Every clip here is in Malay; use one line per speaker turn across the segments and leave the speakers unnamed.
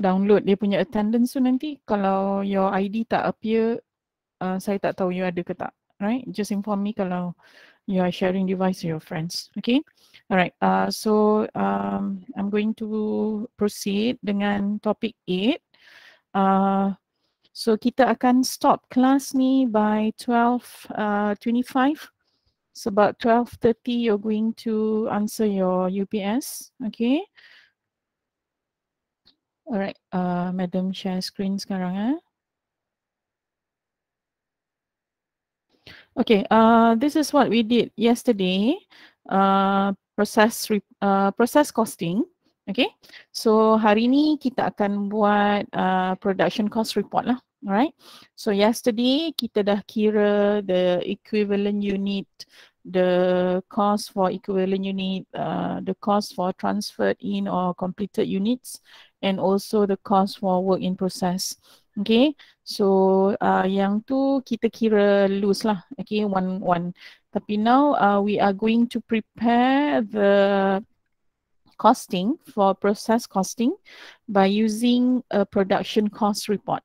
download dia punya attendance tu nanti kalau your ID tak appear uh, saya tak tahu you ada ke tak right just inform me kalau you are sharing device with your friends okay alright uh, so um, I'm going to proceed dengan topik 8 uh, so kita akan stop class ni by 12 uh, 25 So about 12.30, you're going to answer your UPS, okay? Alright, uh, Madam share screen sekarang. Eh? Okay, uh, this is what we did yesterday. Uh, process re- uh, process costing. Okay, so hari ni kita akan buat uh, production cost report lah. Alright, so yesterday kita dah kira the equivalent unit, the cost for equivalent unit, uh, the cost for transferred in or completed units, and also the cost for work in process. Okay, so uh, yang tu kita kira loose lah. Okay, one one. Tapi now uh, we are going to prepare the costing for process costing by using a production cost report.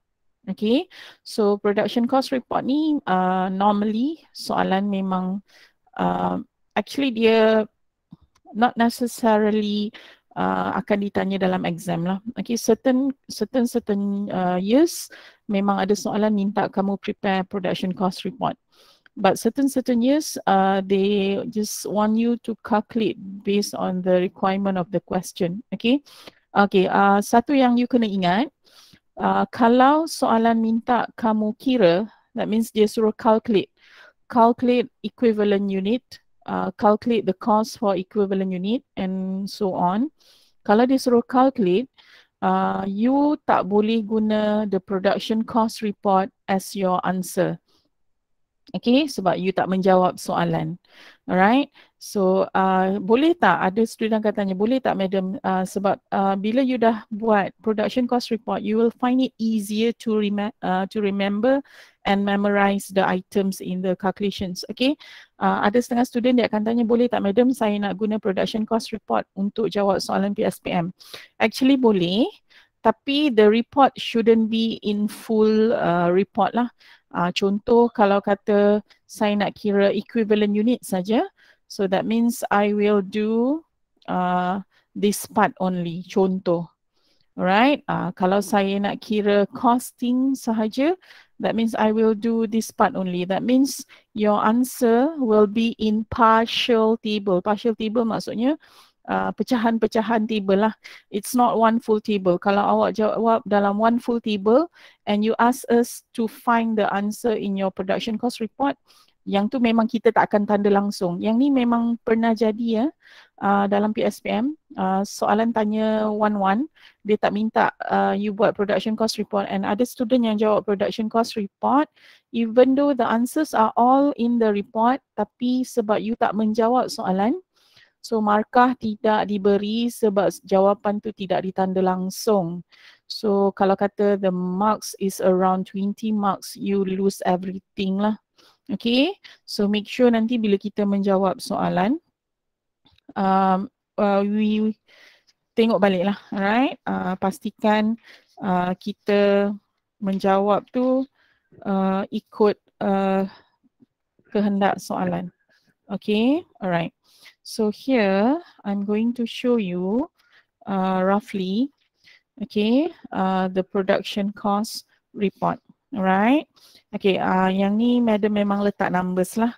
Okay, so production cost report ni uh, normally soalan memang uh, actually dia not necessarily uh, akan ditanya dalam exam lah. Okay, certain certain certain uh, years memang ada soalan minta kamu prepare production cost report. But certain certain years, uh, they just want you to calculate based on the requirement of the question. Okay, okay. Uh, satu yang you kena ingat, uh, kalau soalan minta kamu kira, that means dia suruh calculate, calculate equivalent unit, Uh, calculate the cost for equivalent unit and so on. Kalau disuruh calculate, uh, you tak boleh guna the production cost report as your answer. Okay, sebab you tak menjawab soalan. Alright, So uh, boleh tak ada student katanya boleh tak madam uh, sebab uh, bila you dah buat production cost report you will find it easier to rem- uh, to remember and memorize the items in the calculations okay uh, ada setengah student dia akan tanya boleh tak madam saya nak guna production cost report untuk jawab soalan PSPM actually boleh tapi the report shouldn't be in full uh, report lah uh, contoh kalau kata saya nak kira equivalent unit saja So that means I will do uh, this part only. Contoh. Alright. Uh, kalau saya nak kira costing sahaja, that means I will do this part only. That means your answer will be in partial table. Partial table maksudnya uh, pecahan-pecahan uh, table lah. It's not one full table. Kalau awak jawab dalam one full table and you ask us to find the answer in your production cost report, yang tu memang kita tak akan tanda langsung. Yang ni memang pernah jadi ya uh, dalam PSPM. Uh, soalan tanya one-one, dia tak minta uh, you buat production cost report and ada student yang jawab production cost report even though the answers are all in the report tapi sebab you tak menjawab soalan So markah tidak diberi sebab jawapan tu tidak ditanda langsung. So kalau kata the marks is around 20 marks, you lose everything lah. Okay, so make sure nanti bila kita menjawab soalan, um, uh, we tengok balik lah, alright. Uh, pastikan uh, kita menjawab tu uh, ikut uh, kehendak soalan. Okay, alright. So here I'm going to show you uh, roughly, okay, uh, the production cost report. Alright. Okay, uh, yang ni madam memang letak numbers lah.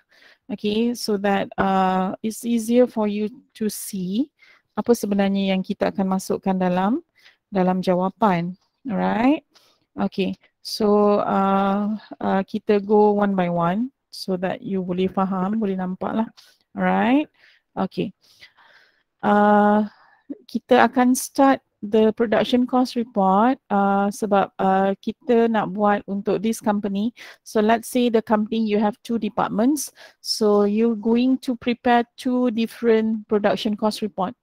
Okay, so that uh, it's easier for you to see apa sebenarnya yang kita akan masukkan dalam dalam jawapan. Alright. Okay, so uh, uh, kita go one by one so that you boleh faham, boleh nampak lah. Alright. Okay. Uh, kita akan start the production cost report uh, sebab uh, kita nak buat untuk this company. So let's say the company you have two departments. So you going to prepare two different production cost report.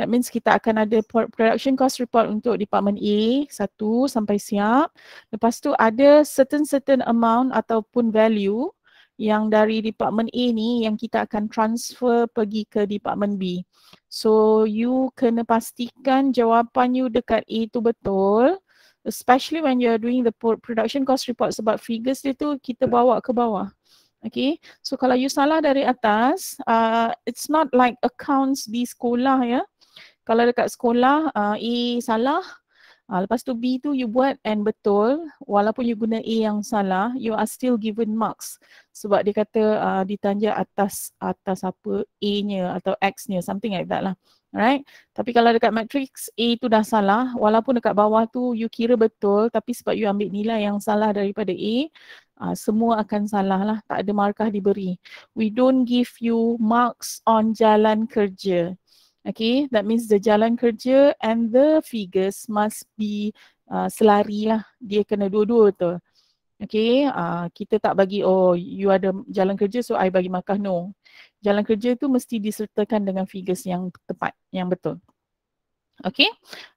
That means kita akan ada production cost report untuk department A satu sampai siap. Lepas tu ada certain certain amount ataupun value yang dari department A ni yang kita akan transfer pergi ke department B. So you kena pastikan jawapan you dekat A tu betul. Especially when you are doing the production cost report sebab figures dia tu kita bawa ke bawah. Okay, so kalau you salah dari atas, uh, it's not like accounts di sekolah ya. Kalau dekat sekolah uh, A salah, Ha, lepas tu B tu you buat and betul walaupun you guna A yang salah you are still given marks sebab dia kata uh, ah, ditanya atas atas apa A-nya atau X-nya something like that lah. Alright. Tapi kalau dekat matrix A tu dah salah walaupun dekat bawah tu you kira betul tapi sebab you ambil nilai yang salah daripada A uh, semua akan salah lah. Tak ada markah diberi. We don't give you marks on jalan kerja. Okay, that means the jalan kerja and the figures must be uh, selari lah. Dia kena dua-dua tu. Okay, uh, kita tak bagi, oh you ada jalan kerja so I bagi markah. No. Jalan kerja tu mesti disertakan dengan figures yang tepat, yang betul. Okay,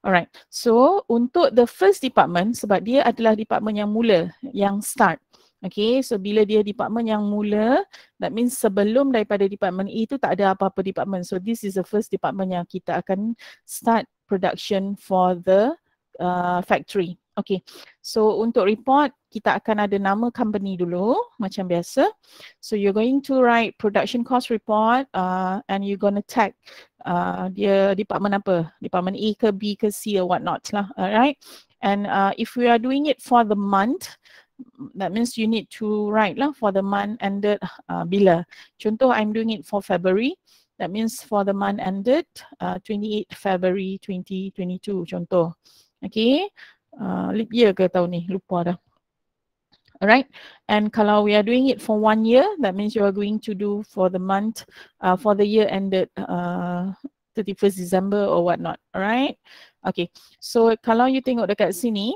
alright. So, untuk the first department, sebab dia adalah department yang mula, yang start. Okay, so bila dia department yang mula, that means sebelum daripada department E tu tak ada apa-apa department. So this is the first department yang kita akan start production for the uh, factory. Okay, so untuk report kita akan ada nama company dulu macam biasa. So you're going to write production cost report uh, and you're going to tag uh, dia department apa? Department E ke B ke C or what not lah. Alright, and uh, if we are doing it for the month, that means you need to write lah for the month ended uh, bila. Contoh, I'm doing it for February. That means for the month ended uh, 28 February 2022 contoh. Okay. Uh, leap year ke tahun ni? Lupa dah. Alright. And kalau we are doing it for one year, that means you are going to do for the month, uh, for the year ended uh, 31st December or whatnot. Alright. Okay. So kalau you tengok dekat sini,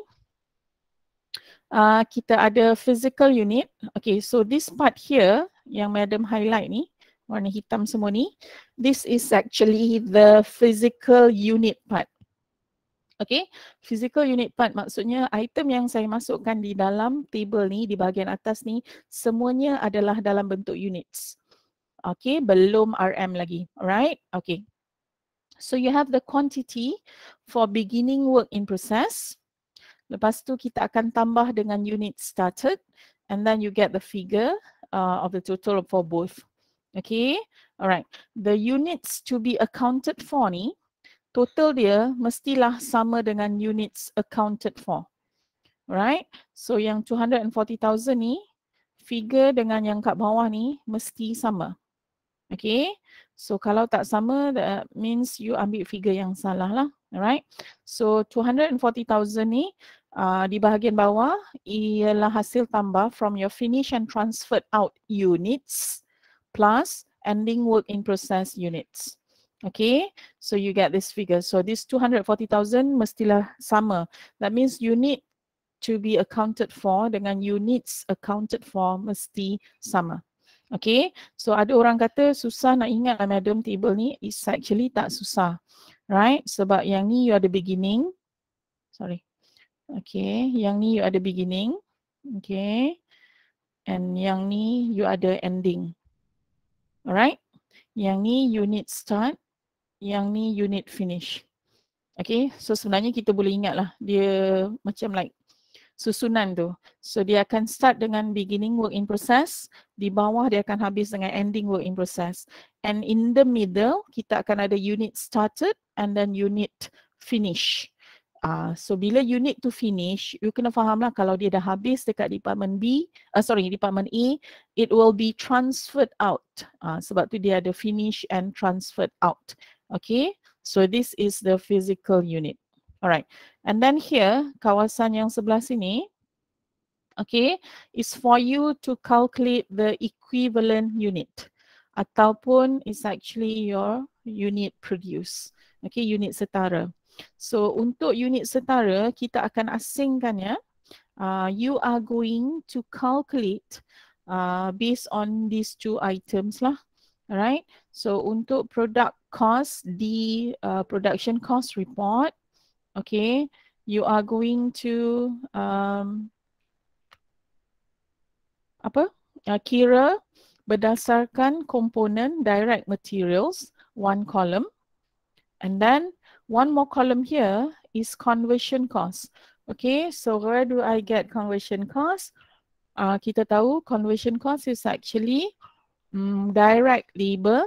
uh, kita ada physical unit. Okay, so this part here yang Madam highlight ni, warna hitam semua ni, this is actually the physical unit part. Okay, physical unit part maksudnya item yang saya masukkan di dalam table ni, di bahagian atas ni, semuanya adalah dalam bentuk units. Okay, belum RM lagi. Alright, okay. So you have the quantity for beginning work in process. Lepas tu kita akan tambah dengan unit started and then you get the figure uh, of the total for both. Okay, alright. The units to be accounted for ni, total dia mestilah sama dengan units accounted for. Right? So yang 240,000 ni, figure dengan yang kat bawah ni mesti sama. Okay? So kalau tak sama, that means you ambil figure yang salah lah. Alright? So 240,000 ni, Ah, di bahagian bawah ialah hasil tambah from your finished and transferred out units plus ending work in process units. Okay, so you get this figure. So this 240,000 mestilah sama. That means you need to be accounted for dengan units accounted for mesti sama. Okay, so ada orang kata susah nak ingat lah madam table ni. It's actually tak susah. Right, sebab yang ni you are the beginning. Sorry. Okay, yang ni you ada beginning. Okay. And yang ni you ada ending. Alright. Yang ni you need start. Yang ni you need finish. Okay, so sebenarnya kita boleh ingat lah. Dia macam like susunan tu. So dia akan start dengan beginning work in process. Di bawah dia akan habis dengan ending work in process. And in the middle, kita akan ada unit started and then unit finish. Uh, so bila you need to finish, you kena faham lah kalau dia dah habis dekat department B, uh, sorry department A, it will be transferred out. Uh, sebab tu dia ada finish and transferred out. Okay, so this is the physical unit. Alright, and then here kawasan yang sebelah sini, okay, is for you to calculate the equivalent unit ataupun is actually your unit produce. Okay, unit setara. So untuk unit setara kita akan asingkan ya. Uh, you are going to calculate uh, based on these two items lah. Alright. So untuk product cost di uh, production cost report, okay. You are going to um, apa? Uh, kira berdasarkan komponen direct materials one column, and then one more column here is conversion cost. Okay, so where do I get conversion cost? Uh, kita tahu conversion cost is actually um, direct labor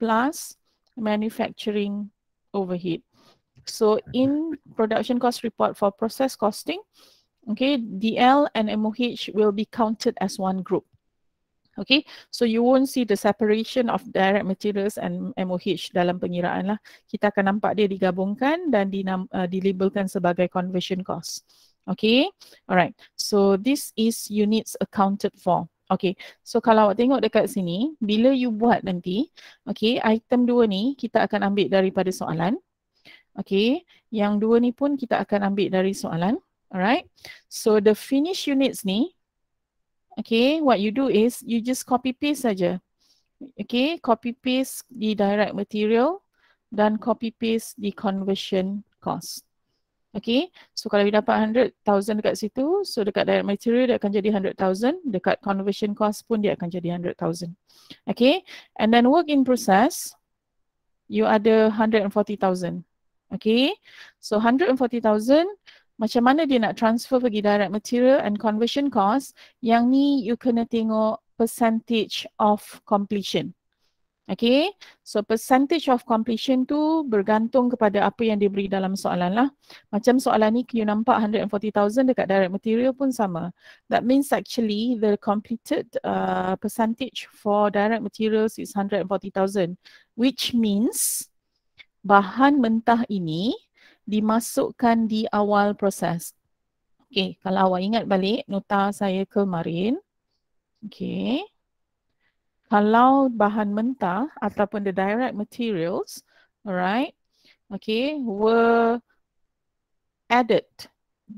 plus manufacturing overhead. So in production cost report for process costing, okay, DL and MOH will be counted as one group. Okay, so you won't see the separation of direct materials and MOH dalam pengiraan lah. Kita akan nampak dia digabungkan dan di uh, dilabelkan sebagai conversion cost. Okay, alright. So this is units accounted for. Okay, so kalau awak tengok dekat sini, bila you buat nanti, okay, item dua ni kita akan ambil daripada soalan. Okay, yang dua ni pun kita akan ambil dari soalan. Alright, so the finished units ni Okay, what you do is you just copy paste saja. Okay, copy paste the direct material dan copy paste the conversion cost. Okay, so kalau you dapat 100,000 dekat situ, so dekat direct material dia akan jadi 100,000, dekat conversion cost pun dia akan jadi 100,000. Okay, and then work in process, you ada 140,000. Okay, so 140,000 macam mana dia nak transfer pergi direct material and conversion cost, yang ni you kena tengok percentage of completion. Okay, so percentage of completion tu bergantung kepada apa yang diberi dalam soalan lah. Macam soalan ni you nampak 140,000 dekat direct material pun sama. That means actually the completed uh, percentage for direct material is 140,000. Which means bahan mentah ini dimasukkan di awal proses. Okey, kalau awak ingat balik nota saya kemarin. Okey. Kalau bahan mentah ataupun the direct materials, alright. Okey, were added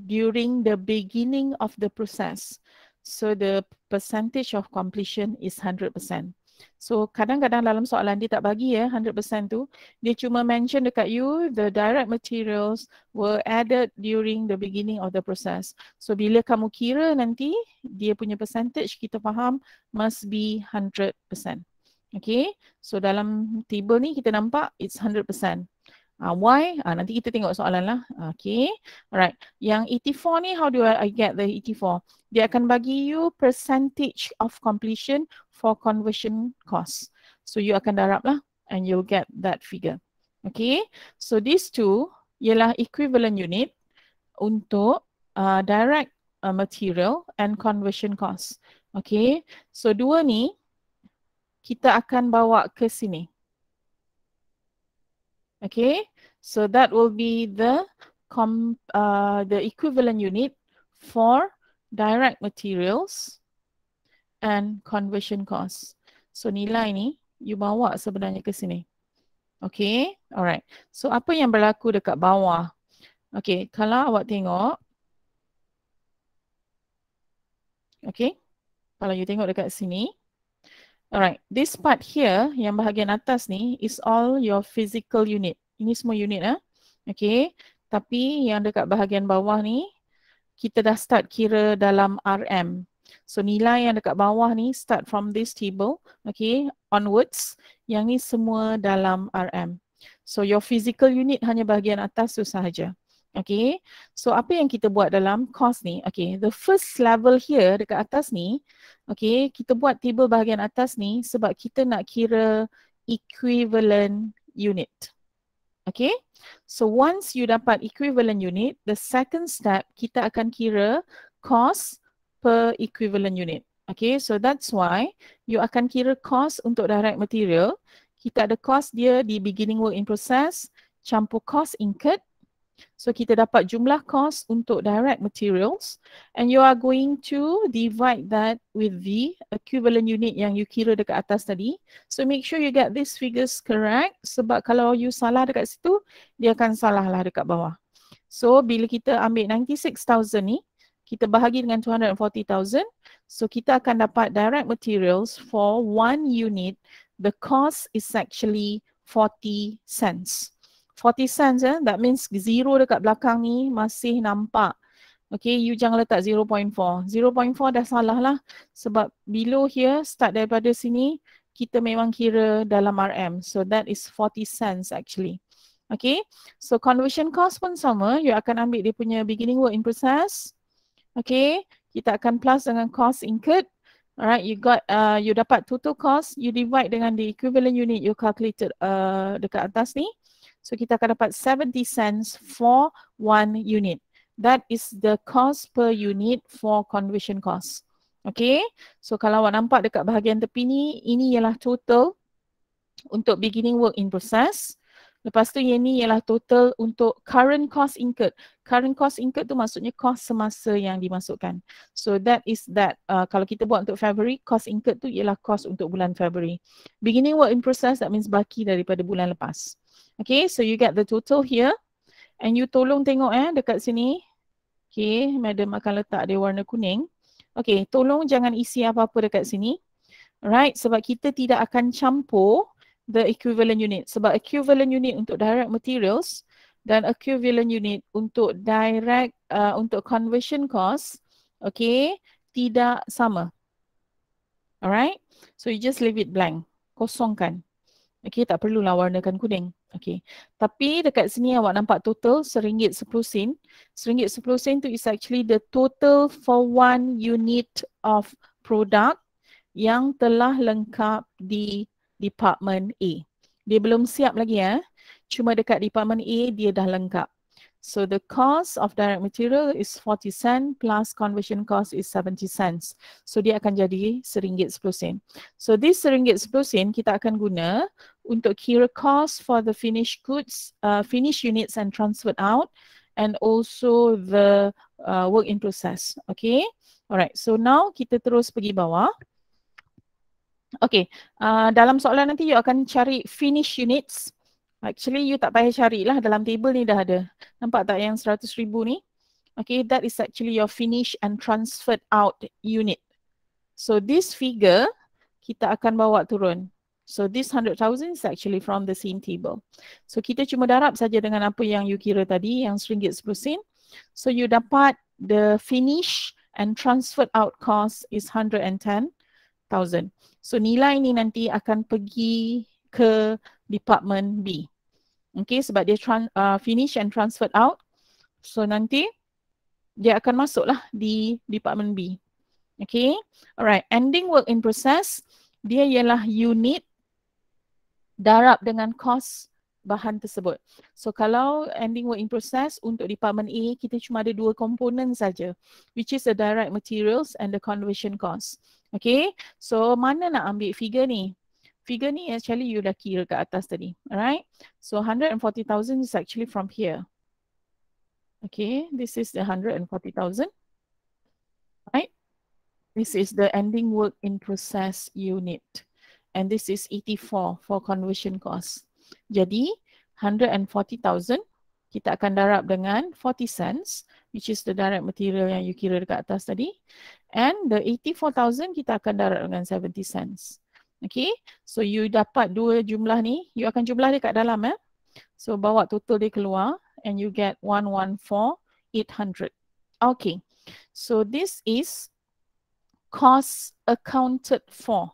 during the beginning of the process. So the percentage of completion is So kadang-kadang dalam soalan dia tak bagi ya 100% tu. Dia cuma mention dekat you the direct materials were added during the beginning of the process. So bila kamu kira nanti dia punya percentage kita faham must be 100%. Okay, so dalam table ni kita nampak it's Uh, why? Uh, nanti kita tengok soalan lah. Okay. Alright. Yang 84 ni, how do I, get the 84? Dia akan bagi you percentage of completion for conversion cost. So, you akan darab lah and you'll get that figure. Okay. So, these two ialah equivalent unit untuk uh, direct uh, material and conversion cost. Okay. So, dua ni kita akan bawa ke sini. Okay, so that will be the com uh, the equivalent unit for direct materials and conversion costs. So nilai ni, you bawa sebenarnya ke sini. Okay, alright. So apa yang berlaku dekat bawah? Okay, kalau awak tengok. Okay, kalau you tengok dekat sini. Alright, this part here yang bahagian atas ni is all your physical unit. Ini semua unit ah. Okay, tapi yang dekat bahagian bawah ni kita dah start kira dalam RM. So nilai yang dekat bawah ni start from this table, okay, onwards. Yang ni semua dalam RM. So your physical unit hanya bahagian atas tu sahaja. Okay, so apa yang kita buat dalam course ni? Okay, the first level here dekat atas ni, okay, kita buat table bahagian atas ni sebab kita nak kira equivalent unit. Okay, so once you dapat equivalent unit, the second step kita akan kira cost per equivalent unit. Okay, so that's why you akan kira cost untuk direct material. Kita ada cost dia di beginning work in process, campur cost incurred So kita dapat jumlah cost untuk direct materials and you are going to divide that with the equivalent unit yang you kira dekat atas tadi. So make sure you get these figures correct sebab kalau you salah dekat situ, dia akan salah lah dekat bawah. So bila kita ambil 96,000 ni, kita bahagi dengan 240,000. So kita akan dapat direct materials for one unit. The cost is actually 40 cents. 40 cents eh that means zero dekat belakang ni masih nampak Okay, you jangan letak 0.4. 0.4 dah salah lah sebab below here start daripada sini kita memang kira dalam RM. So that is 40 cents actually. Okay, so conversion cost pun sama. You akan ambil dia punya beginning work in process. Okay, kita akan plus dengan cost incurred. Alright, you got, uh, you dapat total cost. You divide dengan the equivalent unit you calculated uh, dekat atas ni. So kita akan dapat 70 cents for one unit. That is the cost per unit for conversion cost. Okay, so kalau awak nampak dekat bahagian tepi ni, ini ialah total untuk beginning work in process. Lepas tu yang ni ialah total untuk current cost incurred. Current cost incurred tu maksudnya cost semasa yang dimasukkan. So that is that uh, kalau kita buat untuk February, cost incurred tu ialah cost untuk bulan February. Beginning work in process that means baki daripada bulan lepas. Okay, so you get the total here. And you tolong tengok eh dekat sini. Okay, madam akan letak dia warna kuning. Okay, tolong jangan isi apa-apa dekat sini. Right, sebab kita tidak akan campur the equivalent unit sebab equivalent unit untuk direct materials dan equivalent unit untuk direct uh, untuk conversion cost okay tidak sama alright so you just leave it blank kosongkan okay tak perlu perlulah warnakan kuning okay tapi dekat sini awak nampak total seringgit sepuluh sen seringgit sepuluh sen tu is actually the total for one unit of product yang telah lengkap di department A. Dia belum siap lagi ya. Cuma dekat department A dia dah lengkap. So the cost of direct material is 40 cent plus conversion cost is 70 cents. So dia akan jadi seringgit 10 sen. So this seringgit 10 sen kita akan guna untuk kira cost for the finished goods, uh, finished units and transferred out and also the uh, work in process. Okay. Alright. So now kita terus pergi bawah. Okay, uh, dalam soalan nanti you akan cari finish units. Actually, you tak payah carilah. Dalam table ni dah ada. Nampak tak yang ribu ni? Okay, that is actually your finish and transferred out unit. So, this figure kita akan bawa turun. So, this 100,000 is actually from the same table. So, kita cuma darab saja dengan apa yang you kira tadi, yang RM10. So, you dapat the finish and transferred out cost is 110. 1000. So nilai ni nanti akan pergi ke department B. Okay sebab dia uh, finish and transferred out. So nanti dia akan masuklah di department B. Okay. Alright. Ending work in process dia ialah unit darab dengan cost bahan tersebut. So kalau ending work in process untuk department A, kita cuma ada dua komponen saja, which is the direct materials and the conversion cost. Okay, so mana nak ambil figure ni? Figure ni actually you dah kira kat atas tadi. Alright, so 140,000 is actually from here. Okay, this is the 140,000. Right, this is the ending work in process unit. And this is 84 for conversion cost. Jadi 140,000 kita akan darab dengan 40 cents which is the direct material yang you kira dekat atas tadi and the 84,000 kita akan darab dengan 70 cents. Okay, so you dapat dua jumlah ni, you akan jumlah dia kat dalam eh. So bawa total dia keluar and you get 114,800. Okay, so this is cost accounted for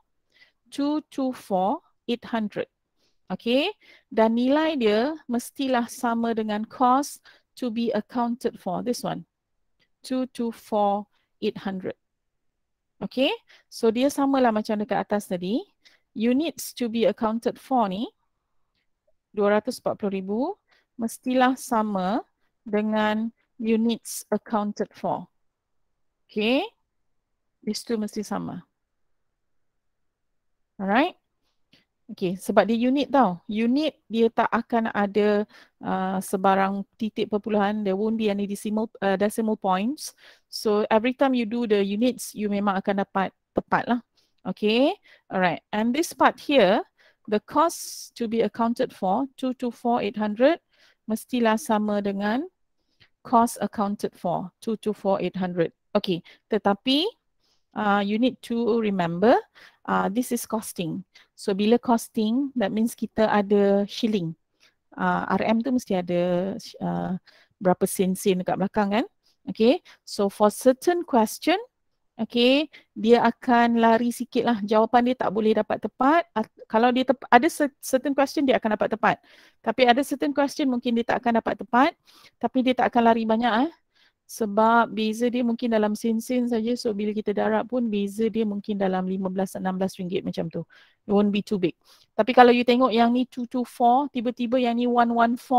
224,800. Okay, dan nilai dia mestilah sama dengan cost to be accounted for. This one, two to four eight hundred. Okay, so dia sama lah macam dekat atas tadi. Units to be accounted for ni, dua ratus empat puluh ribu, mestilah sama dengan units accounted for. Okay, this two mesti sama. Alright. Okay, sebab dia unit tau. Unit dia tak akan ada uh, sebarang titik perpuluhan. There won't be any decimal, uh, decimal points. So every time you do the units, you memang akan dapat tepat lah. Okay, alright. And this part here, the cost to be accounted for, 224,800, mestilah sama dengan cost accounted for, 224,800. Okay, tetapi uh, you need to remember uh, this is costing. So bila costing, that means kita ada shilling. Uh, RM tu mesti ada uh, berapa sen-sen dekat belakang kan. Okay, so for certain question, Okay, dia akan lari sikit lah. Jawapan dia tak boleh dapat tepat. Kalau dia tepa- ada certain question, dia akan dapat tepat. Tapi ada certain question mungkin dia tak akan dapat tepat. Tapi dia tak akan lari banyak. Eh sebab beza dia mungkin dalam sen-sen saja so bila kita darab pun beza dia mungkin dalam 15 16 ringgit macam tu it won't be too big tapi kalau you tengok yang ni 224 tiba-tiba yang ni 114 ah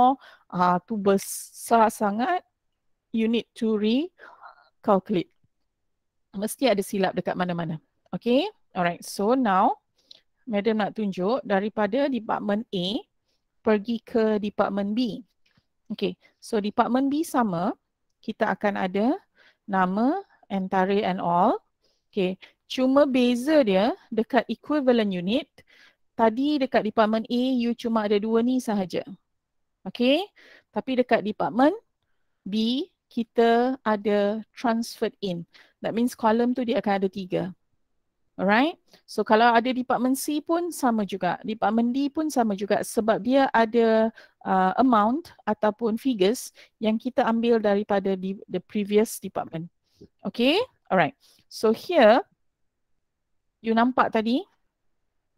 uh, tu besar sangat you need to re-calculate. mesti ada silap dekat mana-mana okay alright so now madam nak tunjuk daripada department A pergi ke department B okay so department B sama kita akan ada nama antara and all. Okay. Cuma beza dia dekat equivalent unit, tadi dekat department A you cuma ada dua ni sahaja. Okay. Tapi dekat department B kita ada transferred in. That means column tu dia akan ada tiga. Alright. So kalau ada department C pun sama juga. Department D pun sama juga sebab dia ada uh, amount ataupun figures yang kita ambil daripada di, the previous department. Okay, alright. So here, you nampak tadi,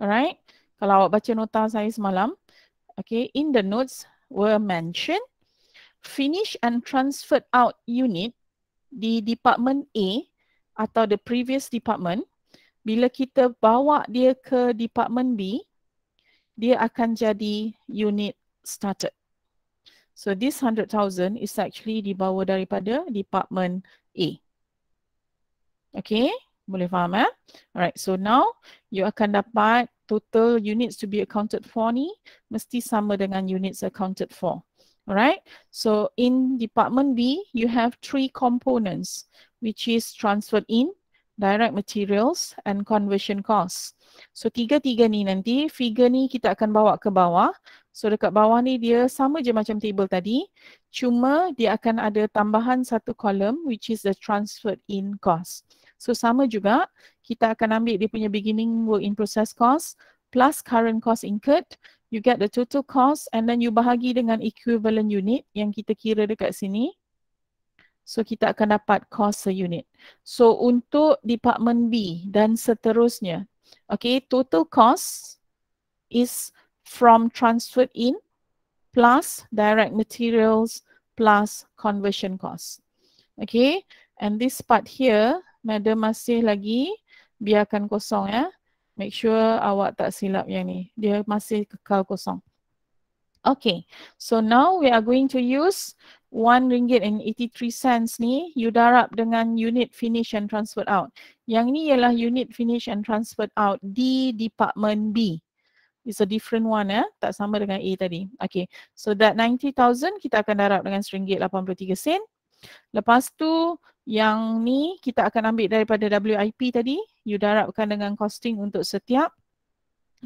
alright. Kalau awak baca nota saya semalam, okay, in the notes were mentioned, finish and transferred out unit di department A atau the previous department, bila kita bawa dia ke department B, dia akan jadi unit started. So this 100,000 is actually dibawa daripada department A. Okay, boleh faham eh? Alright, so now you akan dapat total units to be accounted for ni mesti sama dengan units accounted for. Alright, so in department B, you have three components which is transferred in, direct materials and conversion costs. So tiga-tiga ni nanti figure ni kita akan bawa ke bawah. So dekat bawah ni dia sama je macam table tadi. Cuma dia akan ada tambahan satu kolom which is the transferred in cost. So sama juga kita akan ambil dia punya beginning work in process cost plus current cost incurred. You get the total cost and then you bahagi dengan equivalent unit yang kita kira dekat sini. So kita akan dapat cost per unit. So untuk department B dan seterusnya. Okay, total cost is from transfer in plus direct materials plus conversion cost. Okay, and this part here, Madam masih lagi biarkan kosong ya. Make sure awak tak silap yang ni. Dia masih kekal kosong. Okay, so now we are going to use One ringgit and eighty three cents ni you darab dengan unit finish and transferred out. Yang ni ialah unit finish and transferred out di department B. It's a different one ya. Eh? Tak sama dengan A tadi. Okay. So that ninety thousand kita akan darab dengan ringgit lapan puluh tiga sen. Lepas tu yang ni kita akan ambil daripada WIP tadi. You darabkan dengan costing untuk setiap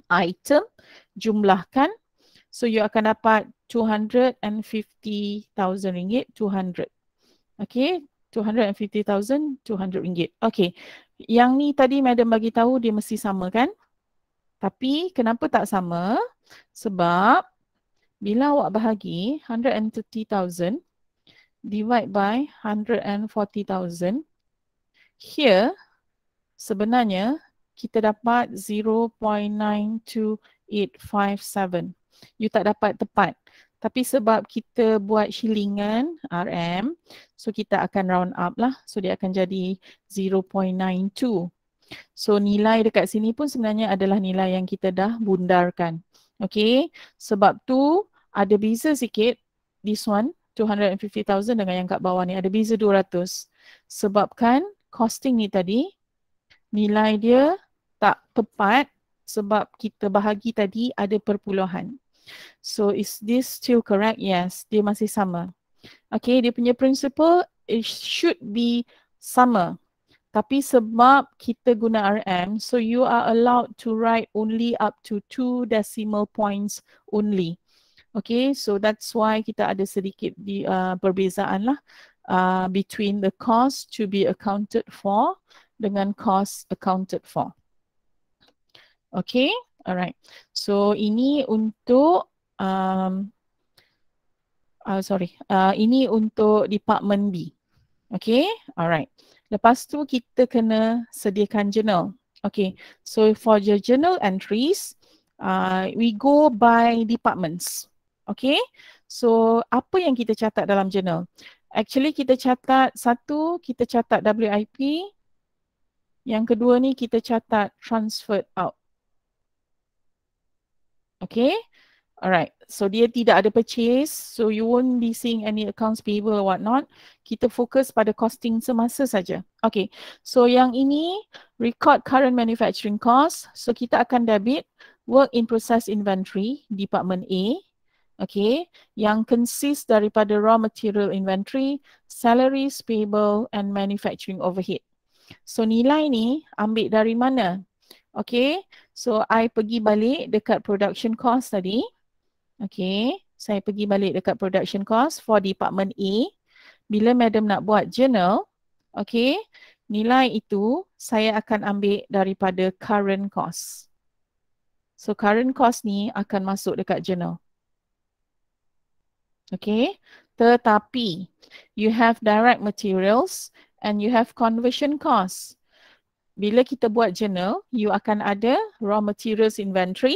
item. Jumlahkan So you akan dapat 250,000 ringgit, 200. Okay, 250,200 ringgit. Okay, yang ni tadi madam bagi tahu dia mesti sama kan? Tapi kenapa tak sama? Sebab bila awak bahagi 130,000 divide by 140,000 here sebenarnya kita dapat 0.92857 you tak dapat tepat. Tapi sebab kita buat shilling RM, so kita akan round up lah. So dia akan jadi 0.92. So nilai dekat sini pun sebenarnya adalah nilai yang kita dah bundarkan. Okay, sebab tu ada beza sikit this one 250,000 dengan yang kat bawah ni ada beza 200. Sebabkan costing ni tadi nilai dia tak tepat sebab kita bahagi tadi ada perpuluhan. So is this still correct? Yes, dia masih sama. Okay, dia punya principle it should be sama. Tapi sebab kita guna RM, so you are allowed to write only up to two decimal points only. Okay, so that's why kita ada sedikit di, uh, perbezaan lah uh, between the cost to be accounted for dengan cost accounted for. Okay. Alright. So ini untuk um, uh, sorry. Uh, ini untuk department B. Okay. Alright. Lepas tu kita kena sediakan journal. Okay. So for your journal entries, uh, we go by departments. Okay. So apa yang kita catat dalam journal? Actually kita catat satu, kita catat WIP. Yang kedua ni kita catat transferred out. Okay. Alright. So dia tidak ada purchase. So you won't be seeing any accounts payable or what not. Kita fokus pada costing semasa saja. Okay. So yang ini record current manufacturing cost. So kita akan debit work in process inventory department A. Okay. Yang consist daripada raw material inventory, salaries payable and manufacturing overhead. So nilai ni ambil dari mana? Okay, so I pergi balik dekat production cost tadi. Okay, saya pergi balik dekat production cost for department A. Bila madam nak buat journal, okay, nilai itu saya akan ambil daripada current cost. So current cost ni akan masuk dekat journal. Okay, tetapi you have direct materials and you have conversion costs bila kita buat journal, you akan ada raw materials inventory,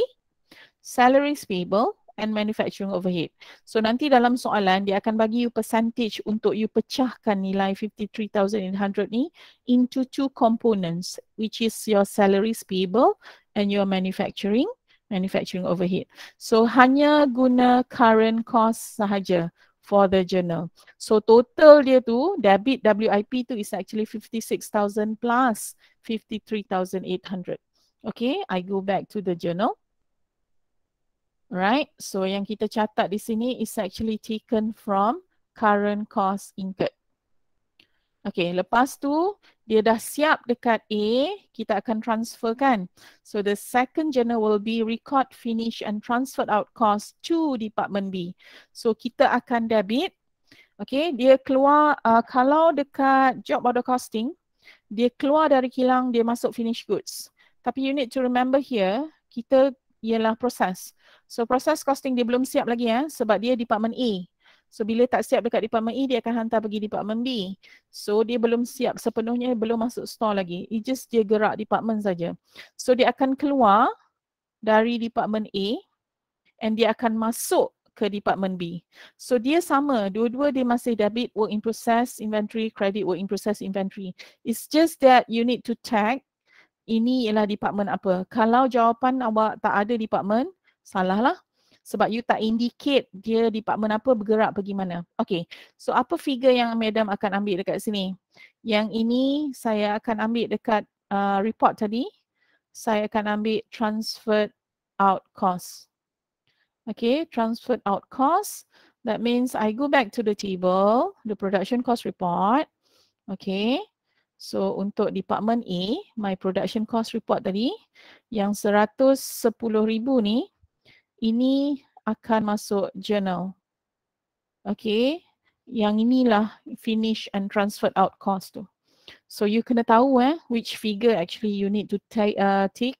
salaries payable and manufacturing overhead. So nanti dalam soalan dia akan bagi you percentage untuk you pecahkan nilai 53,800 ni into two components which is your salaries payable and your manufacturing manufacturing overhead. So hanya guna current cost sahaja for the journal. So total dia tu debit WIP tu is actually 56,000 plus 53,800. Okay, I go back to the journal. Right, so yang kita catat di sini is actually taken from current cost incurred. Okay, lepas tu dia dah siap dekat A, kita akan transfer kan. So the second journal will be record, finish and transfer out cost to department B. So kita akan debit. Okay, dia keluar uh, kalau dekat job order costing, dia keluar dari kilang, dia masuk finish goods. Tapi you need to remember here, kita ialah proses. So proses costing dia belum siap lagi ya eh, sebab dia department A. So bila tak siap dekat department E dia akan hantar pergi department B. So dia belum siap sepenuhnya belum masuk store lagi. It just dia gerak department saja. So dia akan keluar dari department A and dia akan masuk ke department B. So dia sama, dua-dua dia masih debit work in process inventory, credit work in process inventory. It's just that you need to tag ini ialah department apa. Kalau jawapan awak tak ada department, salahlah sebab you tak indicate dia department apa bergerak pergi mana. Okay, so apa figure yang madam akan ambil dekat sini? Yang ini saya akan ambil dekat uh, report tadi. Saya akan ambil transferred out cost. Okay, transferred out cost. That means I go back to the table, the production cost report. Okay, So untuk department A, my production cost report tadi yang 110,000 ni ini akan masuk journal. Okay, yang inilah finish and transferred out cost tu. So you kena tahu eh which figure actually you need to take uh, tick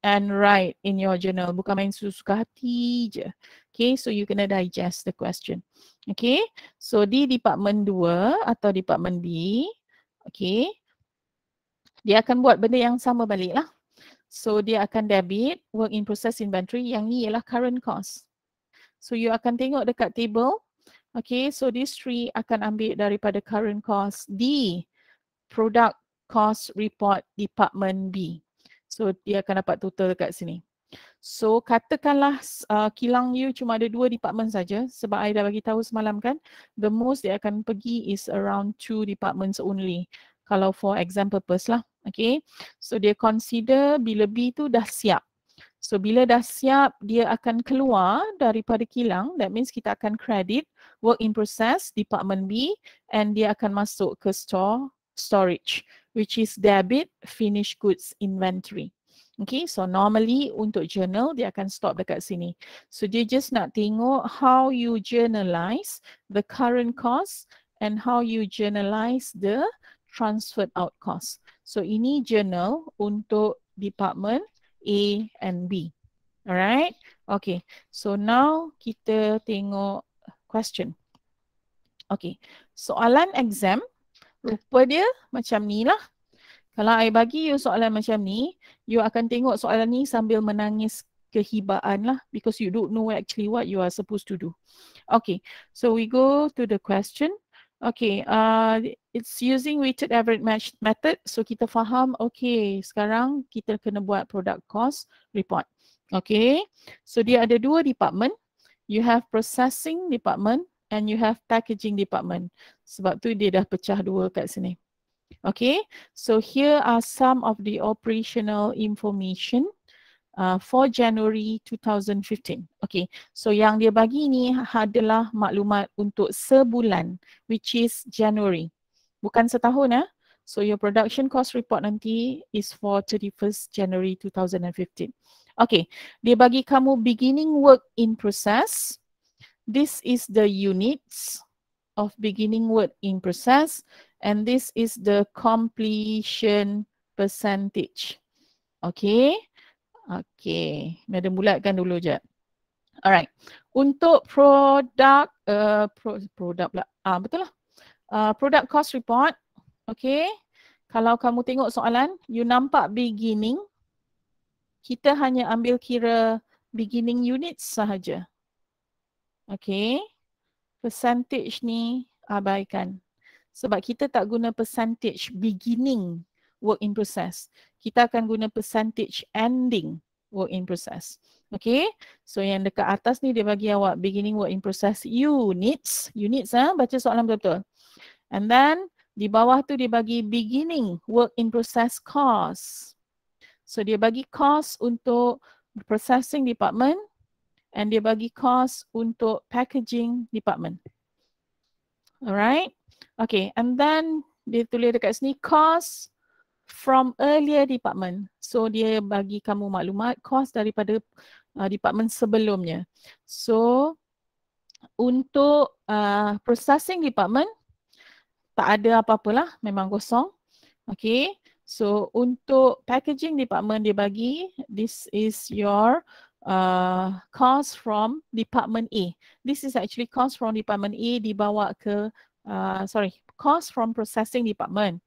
and write in your journal. Bukan main suka hati je. Okay, so you kena digest the question. Okay, so di department 2 atau department B, okay, dia akan buat benda yang sama balik lah. So dia akan debit work in process inventory yang ni ialah current cost. So you akan tengok dekat table. Okay, so this tree akan ambil daripada current cost di product cost report department B. So dia akan dapat total dekat sini. So katakanlah uh, kilang you cuma ada dua department saja sebab I dah bagi tahu semalam kan the most dia akan pergi is around two departments only kalau for example purpose lah. Okay, so dia consider bila B tu dah siap. So bila dah siap, dia akan keluar daripada kilang. That means kita akan credit work in process department B and dia akan masuk ke store storage which is debit finished goods inventory. Okay, so normally untuk journal dia akan stop dekat sini. So dia just nak tengok how you journalize the current cost and how you journalize the transferred out cost. So ini jurnal untuk department A and B. Alright. Okay. So now kita tengok question. Okay. Soalan exam rupa dia macam ni lah. Kalau I bagi you soalan macam ni, you akan tengok soalan ni sambil menangis kehibaan lah because you don't know actually what you are supposed to do. Okay, so we go to the question. Okay, uh, it's using weighted average match method. So kita faham, okay, sekarang kita kena buat product cost report. Okay, so dia ada dua department. You have processing department and you have packaging department. Sebab tu dia dah pecah dua kat sini. Okay, so here are some of the operational information uh, 4 January 2015. Okay, so yang dia bagi ni adalah maklumat untuk sebulan, which is January. Bukan setahun ya. Eh? So your production cost report nanti is for 31st January 2015. Okay, dia bagi kamu beginning work in process. This is the units of beginning work in process and this is the completion percentage. Okay, Okay, Madam bulatkan dulu je. Alright, untuk produk, uh, pro, produk pula, ah, betul lah. Uh, ah, product cost report, okay. Kalau kamu tengok soalan, you nampak beginning, kita hanya ambil kira beginning unit sahaja. Okay, percentage ni abaikan. Sebab kita tak guna percentage beginning work in process. Kita akan guna percentage ending work in process. Okay, so yang dekat atas ni dia bagi awak beginning work in process units. Units ah ha? baca soalan betul-betul. And then di bawah tu dia bagi beginning work in process cost. So dia bagi cost untuk processing department and dia bagi cost untuk packaging department. Alright, okay and then dia tulis dekat sini cost from earlier department. So dia bagi kamu maklumat course daripada uh, department sebelumnya. So untuk uh, processing department tak ada apa-apalah memang kosong. Okay. So untuk packaging department dia bagi this is your uh, course from department A. This is actually cost from department A dibawa ke uh, sorry cost from processing department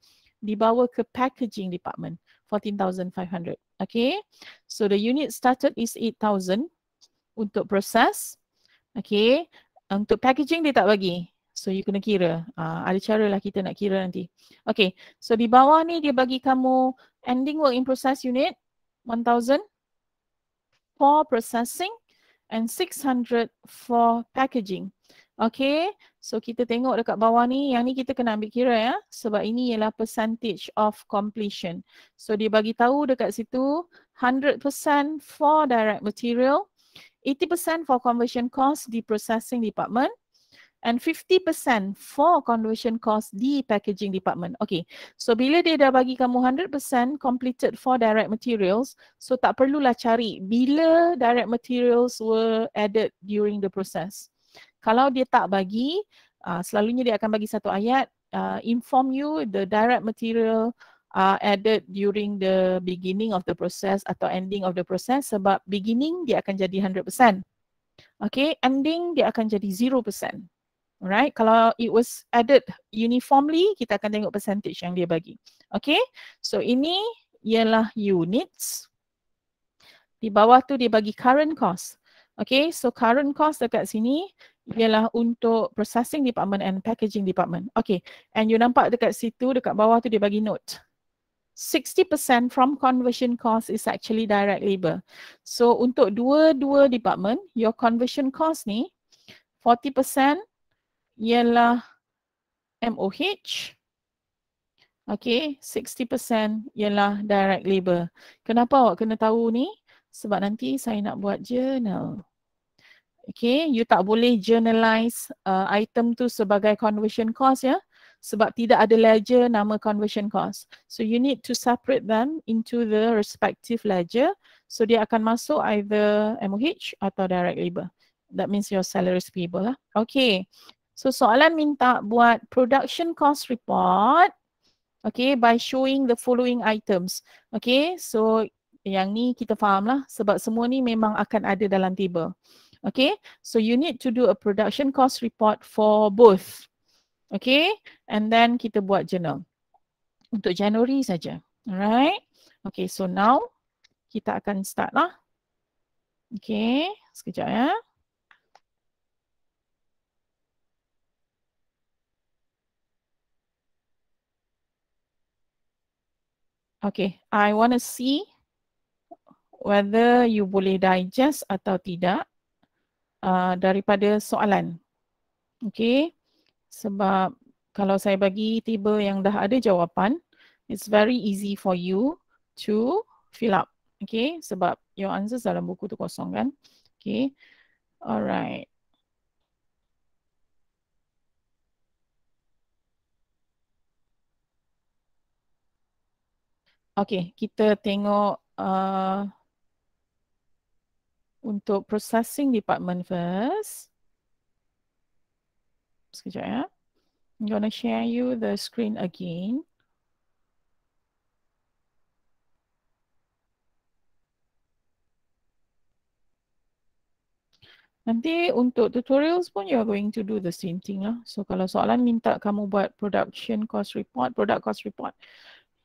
dibawa ke packaging department 14500 okay so the unit started is 8000 untuk proses okay untuk packaging dia tak bagi so you kena kira uh, ada cara lah kita nak kira nanti okay so di bawah ni dia bagi kamu ending work in process unit 1000 for processing and 600 for packaging Okay, so kita tengok dekat bawah ni, yang ni kita kena ambil kira ya sebab ini ialah percentage of completion. So dia bagi tahu dekat situ 100% for direct material, 80% for conversion cost di processing department and 50% for conversion cost di packaging department. Okay, so bila dia dah bagi kamu 100% completed for direct materials, so tak perlulah cari bila direct materials were added during the process kalau dia tak bagi uh, selalunya dia akan bagi satu ayat uh, inform you the direct material uh, added during the beginning of the process atau ending of the process sebab beginning dia akan jadi 100% okay ending dia akan jadi 0% Alright, kalau it was added uniformly, kita akan tengok percentage yang dia bagi. Okay, so ini ialah units. Di bawah tu dia bagi current cost. Okay, so current cost dekat sini ialah untuk processing department and packaging department. Okay, and you nampak dekat situ, dekat bawah tu dia bagi note. 60% from conversion cost is actually direct labor. So untuk dua-dua department, your conversion cost ni 40% ialah MOH. Okay, 60% ialah direct labor. Kenapa awak kena tahu ni? Sebab nanti saya nak buat journal. Okay, you tak boleh journalize uh, item tu sebagai conversion cost ya. Sebab tidak ada ledger nama conversion cost. So you need to separate them into the respective ledger. So dia akan masuk either MOH atau direct labor. That means your salary is payable lah. Okay, so soalan minta buat production cost report. Okay, by showing the following items. Okay, so yang ni kita faham lah. Sebab semua ni memang akan ada dalam table. Okay, so you need to do a production cost report for both. Okay, and then kita buat journal. Untuk January saja. Alright. Okay, so now kita akan start lah. Okay, sekejap ya. Okay, I want to see whether you boleh digest atau tidak. Uh, daripada soalan. okay. Sebab kalau saya bagi tiba yang dah ada jawapan, it's very easy for you to fill up. okay. sebab your answers dalam buku tu kosong kan? okay. Alright. Okay, kita tengok uh, untuk processing department first. Sekejap ya. I'm going to share you the screen again. Nanti untuk tutorials pun you are going to do the same thing lah. So kalau soalan minta kamu buat production cost report, product cost report,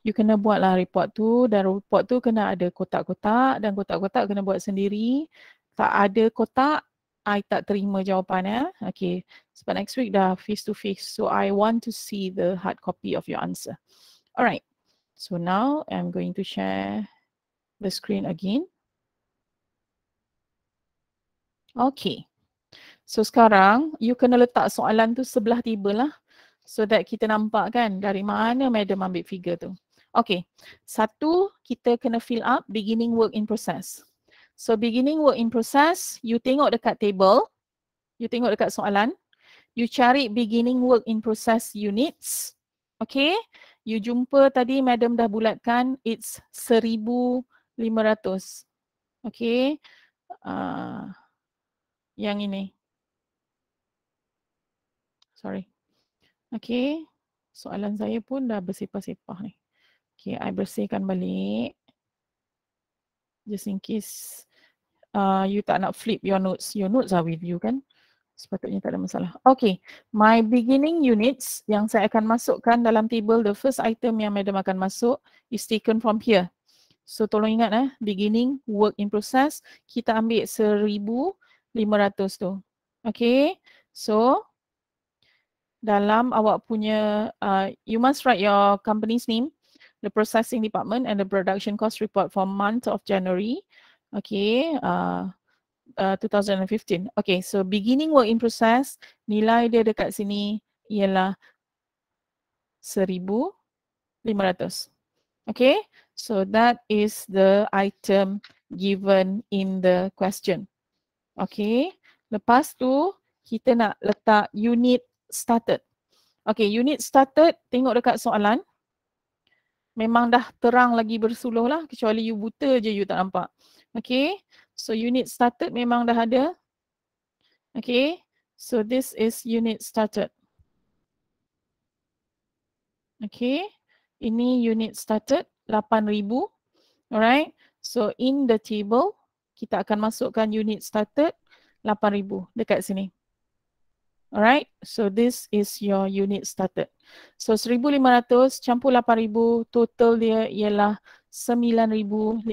you kena buat lah report tu dan report tu kena ada kotak-kotak dan kotak-kotak kena buat sendiri. Tak ada kotak, I tak terima jawapan ya. Okay. Sebab next week dah face to face. So I want to see the hard copy of your answer. Alright. So now I'm going to share the screen again. Okay. So sekarang you kena letak soalan tu sebelah tiba lah. So that kita nampak kan dari mana madam ambil figure tu. Okay, satu kita kena fill up beginning work in process. So beginning work in process, you tengok dekat table, you tengok dekat soalan, you cari beginning work in process units, okay? You jumpa tadi madam dah bulatkan it's 1500. Okay. Uh, yang ini. Sorry. Okay. Soalan saya pun dah bersipah-sipah ni. Okay, I bersihkan balik. Just in case uh, you tak nak flip your notes. Your notes are with you kan? Sepatutnya tak ada masalah. Okay, my beginning units yang saya akan masukkan dalam table, the first item yang madam akan masuk is taken from here. So tolong ingat eh, beginning, work in process, kita ambil 1,500 tu. Okay, so dalam awak punya, uh, you must write your company's name the processing department and the production cost report for month of January, okay, uh, uh, 2015. Okay, so beginning work in process, nilai dia dekat sini ialah 1500 Okay, so that is the item given in the question. Okay, lepas tu kita nak letak unit started. Okay, unit started, tengok dekat soalan memang dah terang lagi bersuluh lah kecuali you buta je you tak nampak. Okay, so unit started memang dah ada. Okay, so this is unit started. Okay, ini unit started 8,000. Alright, so in the table kita akan masukkan unit started 8,000 dekat sini. Alright, so this is your unit started. So 1,500 campur 8,000, total dia ialah 9,500.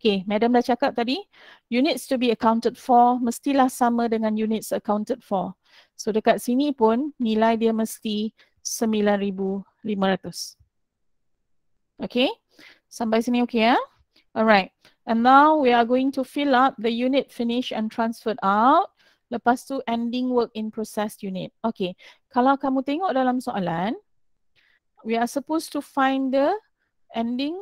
Okay, Madam dah cakap tadi, units to be accounted for mestilah sama dengan units accounted for. So dekat sini pun nilai dia mesti 9,500. Okay, sampai sini okay ya? Alright, and now we are going to fill up the unit finished and transferred out. Lepas tu ending work in process unit. Okay, kalau kamu tengok dalam soalan, we are supposed to find the ending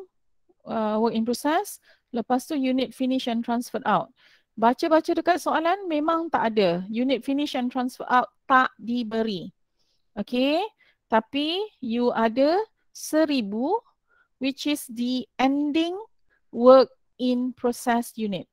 uh, work in process. Lepas tu unit finish and transfer out. Baca-baca dekat soalan memang tak ada. Unit finish and transfer out tak diberi. Okay, tapi you ada seribu which is the ending work in process unit.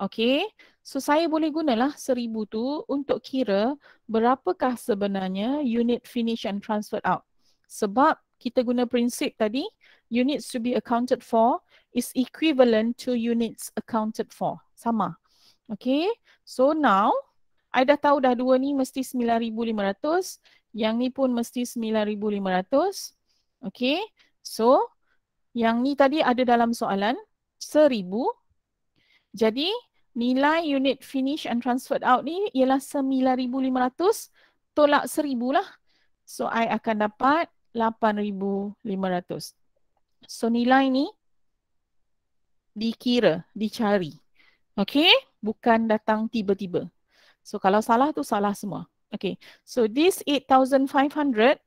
Okay, So saya boleh gunalah seribu tu untuk kira berapakah sebenarnya unit finish and transferred out. Sebab kita guna prinsip tadi, units to be accounted for is equivalent to units accounted for. Sama. Okay. So now, I dah tahu dah dua ni mesti 9,500. Yang ni pun mesti 9,500. Okay. So, yang ni tadi ada dalam soalan seribu. Jadi, nilai unit finish and transferred out ni ialah 9500 tolak 1000 lah. So I akan dapat 8500. So nilai ni dikira, dicari. Okay, bukan datang tiba-tiba. So kalau salah tu salah semua. Okay, so this 8500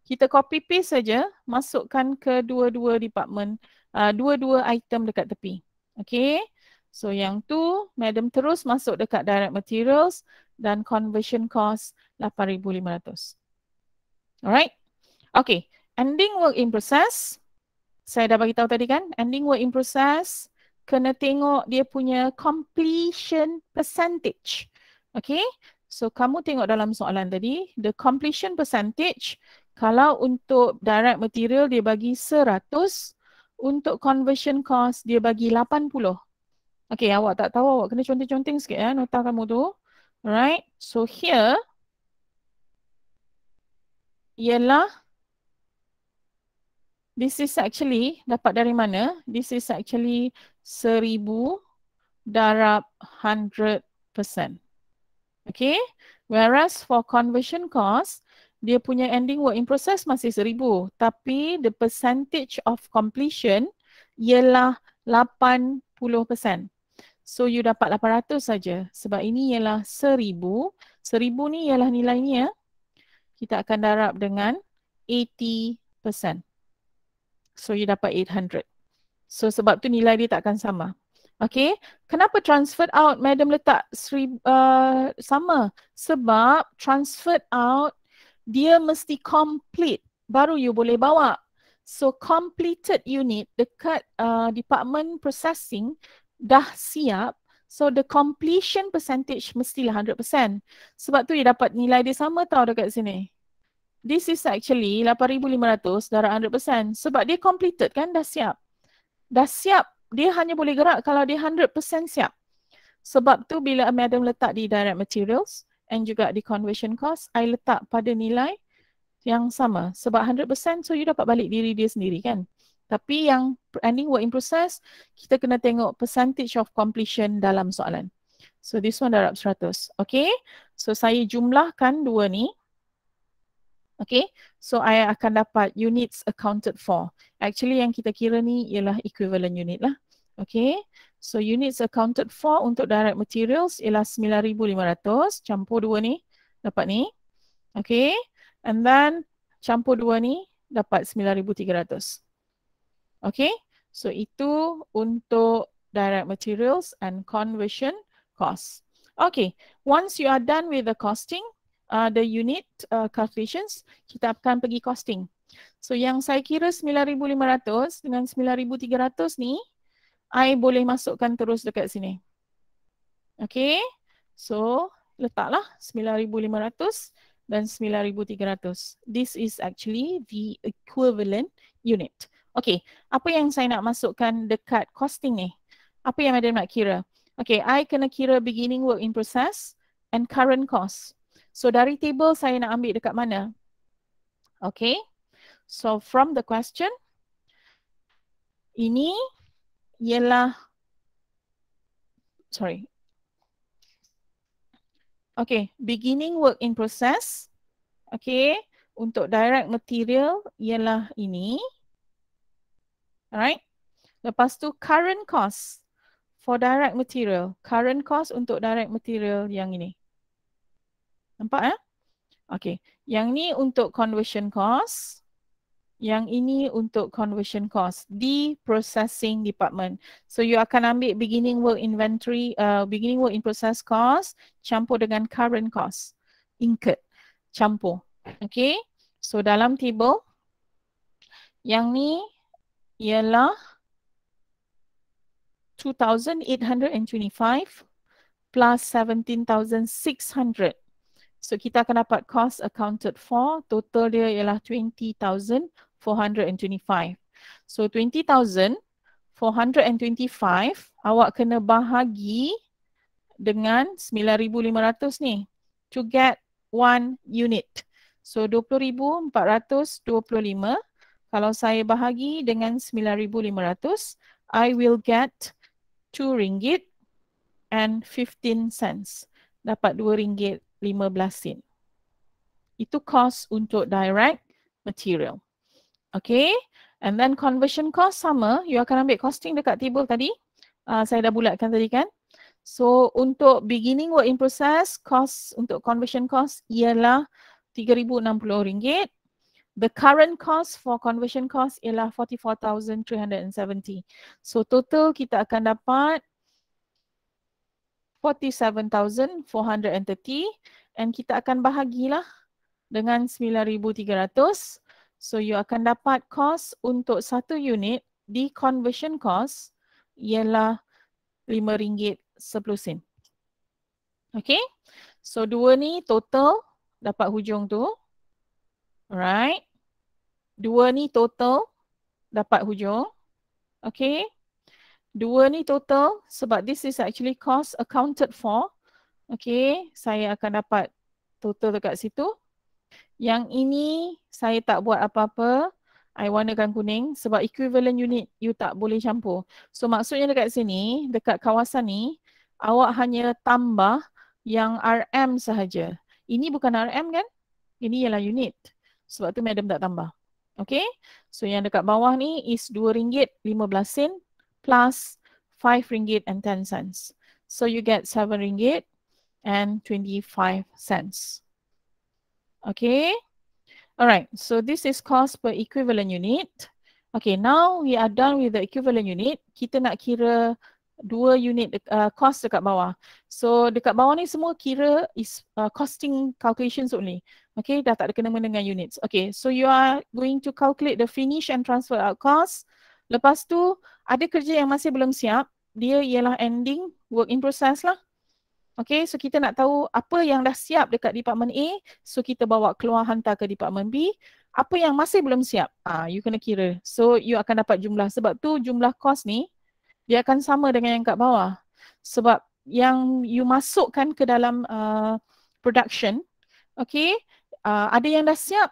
kita copy paste saja masukkan ke dua-dua department, uh, dua-dua item dekat tepi. Okay, So yang tu madam terus masuk dekat direct materials dan conversion cost 8500. Alright. Okay. Ending work in process. Saya dah bagi tahu tadi kan, ending work in process kena tengok dia punya completion percentage. Okay. So kamu tengok dalam soalan tadi, the completion percentage kalau untuk direct material dia bagi 100, untuk conversion cost dia bagi Okay, awak tak tahu awak kena conteng-conteng sikit eh, nota kamu tu. Alright, so here ialah this is actually dapat dari mana? This is actually seribu darab hundred percent. Okay, whereas for conversion cost, dia punya ending work in process masih seribu tapi the percentage of completion ialah puluh percent. So you dapat 800 saja sebab ini ialah 1000. 1000 ni ialah nilainya. Kita akan darab dengan 80%. So you dapat 800. So sebab tu nilai dia takkan sama. Okay. Kenapa transferred out madam letak seri, uh, sama? Sebab transferred out dia mesti complete baru you boleh bawa. So completed unit dekat uh, department processing dah siap so the completion percentage mestilah 100% sebab tu dia dapat nilai dia sama tau dekat sini this is actually 8500 darah 100% sebab dia completed kan dah siap dah siap dia hanya boleh gerak kalau dia 100% siap sebab tu bila madam letak di direct materials and juga di conversion cost i letak pada nilai yang sama sebab 100% so you dapat balik diri dia sendiri kan tapi yang planning work in process, kita kena tengok percentage of completion dalam soalan. So this one darab 100. Okay. So saya jumlahkan dua ni. Okay. So I akan dapat units accounted for. Actually yang kita kira ni ialah equivalent unit lah. Okay. So units accounted for untuk direct materials ialah 9,500. Campur dua ni dapat ni. Okay. And then campur dua ni dapat 9,300. Okay, so itu untuk direct materials and conversion costs. Okay, once you are done with the costing, uh, the unit uh, calculations, kita akan pergi costing. So yang saya kira 9,500 dengan 9,300 ni, I boleh masukkan terus dekat sini. Okay, so letaklah 9,500 dan 9,300. This is actually the equivalent unit. Okay, apa yang saya nak masukkan dekat costing ni? Apa yang madam nak kira? Okay, I kena kira beginning work in process and current cost. So dari table saya nak ambil dekat mana? Okay, so from the question, ini ialah, sorry. Okay, beginning work in process. Okay, untuk direct material ialah ini. Alright. Lepas tu current cost for direct material. Current cost untuk direct material yang ini. Nampak ya? Eh? Okay. Yang ni untuk conversion cost. Yang ini untuk conversion cost di processing department. So you akan ambil beginning work inventory, uh, beginning work in process cost campur dengan current cost. Incurred. Campur. Okay. So dalam table yang ni ialah 2,825 plus 17,600. So kita akan dapat cost accounted for. Total dia ialah 20,425. So 20,425 awak kena bahagi dengan 9,500 ni to get one unit. So 20,425 kalau saya bahagi dengan 9,500, I will get 2 ringgit and 15 cents. Dapat 2 ringgit 15 sen. Itu cost untuk direct material. Okay. And then conversion cost sama. You akan ambil costing dekat table tadi. Uh, saya dah bulatkan tadi kan. So untuk beginning work in process, cost untuk conversion cost ialah RM3,060. The current cost for conversion cost ialah 44,370. So total kita akan dapat 47,430 and kita akan bahagilah dengan 9,300. So you akan dapat cost untuk satu unit di conversion cost ialah RM5.10. Okay. So dua ni total dapat hujung tu. Alright. Dua ni total dapat hujung. Okay. Dua ni total sebab this is actually cost accounted for. Okay. Saya akan dapat total dekat situ. Yang ini saya tak buat apa-apa. I warnakan kuning sebab equivalent unit you tak boleh campur. So maksudnya dekat sini, dekat kawasan ni, awak hanya tambah yang RM sahaja. Ini bukan RM kan? Ini ialah unit. Sebab tu madam tak tambah. Okay. So yang dekat bawah ni is RM2.15 plus RM5.10. So you get RM7.25. Okay. Alright. So this is cost per equivalent unit. Okay. Now we are done with the equivalent unit. Kita nak kira dua unit uh, cost dekat bawah. So dekat bawah ni semua kira is uh, costing calculations only. Okay, dah tak ada kena dengan units. Okay, so you are going to calculate the finish and transfer out cost. Lepas tu, ada kerja yang masih belum siap. Dia ialah ending, work in process lah. Okay, so kita nak tahu apa yang dah siap dekat department A. So kita bawa keluar hantar ke department B. Apa yang masih belum siap? Ah, You kena kira. So you akan dapat jumlah. Sebab tu jumlah cost ni, dia akan sama dengan yang kat bawah. Sebab yang you masukkan ke dalam uh, production, okay, uh, ada yang dah siap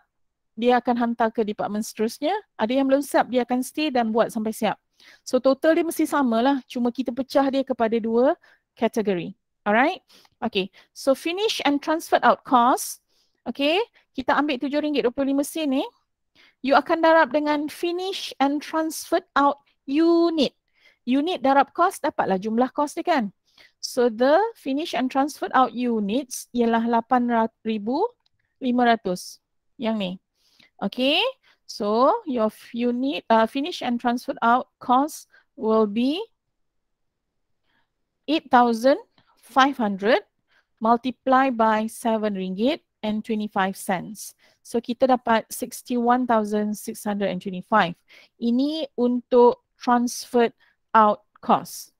dia akan hantar ke department seterusnya ada yang belum siap dia akan stay dan buat sampai siap so total dia mesti sama lah. cuma kita pecah dia kepada dua kategori alright okay so finish and transfer out cost okay kita ambil RM7.25 ni you akan darab dengan finish and transfer out unit unit darab cost dapatlah jumlah cost dia kan So the finish and transfer out units ialah 500 yang ni okay so your unit uh, finish and transfer out cost will be 8500 multiplied by 7 ringgit and 25 cents so kita dapat 61625 ini untuk transfer out cost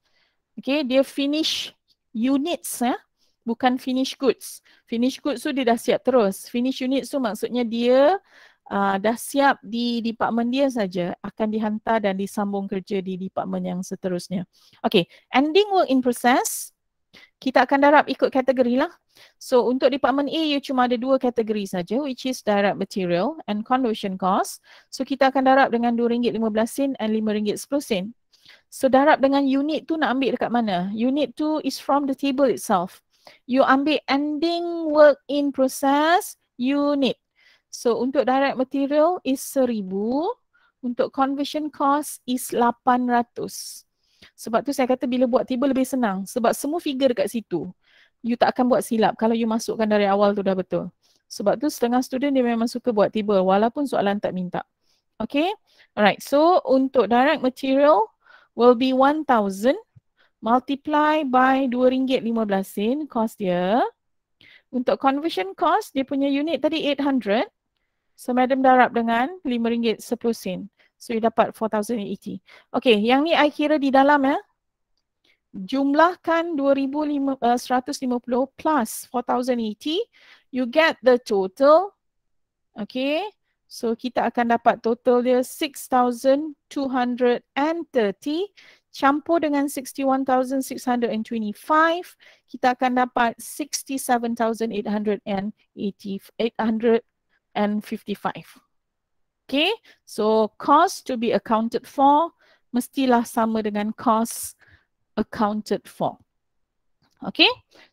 okay dia finish units ya eh? bukan finish goods. Finish goods tu dia dah siap terus. Finish unit tu maksudnya dia uh, dah siap di department dia saja akan dihantar dan disambung kerja di department yang seterusnya. Okay, ending work in process. Kita akan darab ikut kategori lah. So untuk department A, you cuma ada dua kategori saja, which is direct material and conversion cost. So kita akan darab dengan RM2.15 and RM5.10. So darab dengan unit tu nak ambil dekat mana? Unit tu is from the table itself you ambil ending work in process unit. So untuk direct material is seribu, untuk conversion cost is 800. Sebab tu saya kata bila buat tiba lebih senang sebab semua figure dekat situ. You tak akan buat silap kalau you masukkan dari awal tu dah betul. Sebab tu setengah student dia memang suka buat tiba walaupun soalan tak minta. Okay. Alright. So untuk direct material will be one thousand multiply by RM2.15 cost dia. Untuk conversion cost, dia punya unit tadi 800. So madam darab dengan RM5.10. So you dapat 4,080. Okay, yang ni I kira di dalam ya. Jumlahkan 2,150 eh, plus 4,080. You get the total. Okay. So kita akan dapat total dia 6,230 campur dengan 61,625 kita akan dapat 67,855. Okay, so cost to be accounted for mestilah sama dengan cost accounted for. Okay,